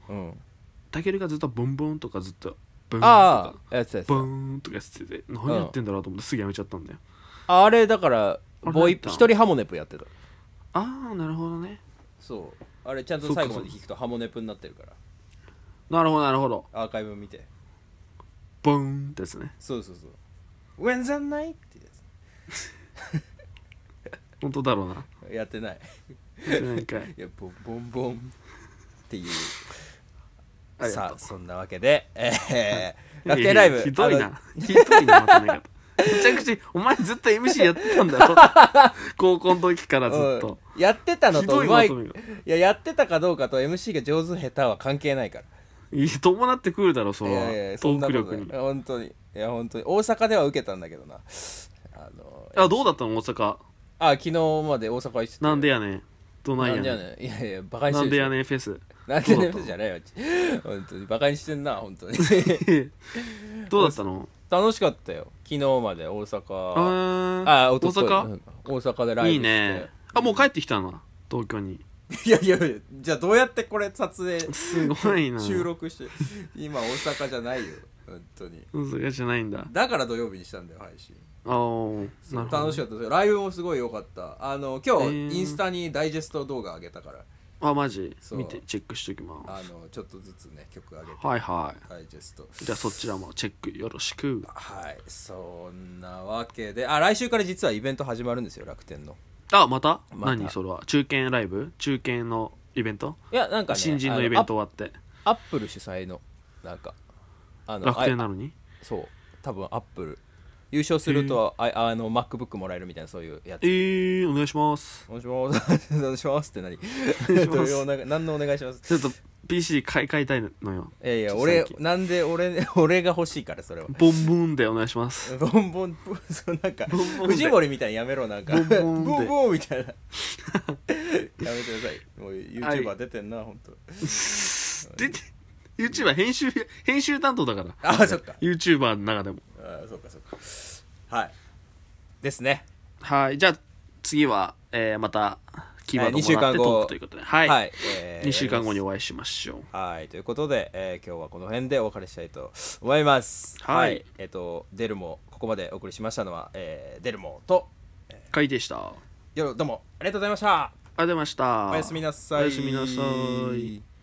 たけるがずっとボンボンとかずっとブンとあかあやつですブンとかやってて何やってんだろうと思ってすぐやめちゃったんだよあれだから一人ハモネプやってたああなるほどねそうあれちゃんと最後まで聞くとハモネプになってるからなるほどなるほどアーカイブ見てボーンですねそうそうそう「When the night」ってやつ 本当だろうなやってないやってないかい いやボンボンボンっていうさあそんなわけで、えー、楽 天ライブひどいなひどいなまとめめちゃくちゃお前ずっと MC やってたんだろ 高校の時からずっと、やってたのとうまいいややってたかどうかと MC が上手下手は関係ないからいや伴ってくるだろそのは。いやトーク力に本当にいや本当に大阪では受けたんだけどなあのあどうだったの大阪あ昨日まで大阪行ってなんでやねんどないやねんいやいやバカにしてなんでやねんフェスなんでねんフェスじゃないよ本当にバカにしてんな本当にどうだったの 楽しかったよ昨日まで大阪あ大阪大阪でライブいいねあもう帰ってきたの東京に いやいやいやじゃあどうやってこれ撮影すごいな収録して今大阪じゃないよ本当に大阪じゃないんだだから土曜日にしたんだよ配信ああ楽しかったですライブもすごい良かったあの今日インスタにダイジェスト動画上げたからあマジ見てチェックしときまあのちょっとずつね曲上げてはいはいダイジェストじゃあそちらもチェックよろしくはいそんなわけであ来週から実はイベント始まるんですよ楽天のあまたまた何それは中堅ライブ中堅のイベント、いやなんかね新人のイベント終わってアップル主催のなんかあの楽天なのにそう多分アップル優勝するとああの MacBook もらえるみたいなそういうやつえー、お願いしますお願いしますしますって何何のお願いします ちょっと PC 買い替えたいのよいやいや俺なんで俺 俺が欲しいからそれはボンボンでお願いしますボンボンそなんか藤森みたいにやめろなんかボンボンボンボンみたいな やめてくださいもう YouTuber 出てんな、はい、本当出て YouTuber 編集編集担当だからあそっか YouTuber の中でもあそうかそうかはいですねはいじゃあ次は、えー、またキーワードをもらってトークということで、はい、はい、えー、2週間後にお会いしましょうはいということで、えー、今日はこの辺でお別れしたいと思いますはい、はい、えっ、ー、とデルモここまでお送りしましたのは、えー、デルモと、えー、でした夜どうもありがとうございましたありがとうございましたおやすみなさいおやすみなさい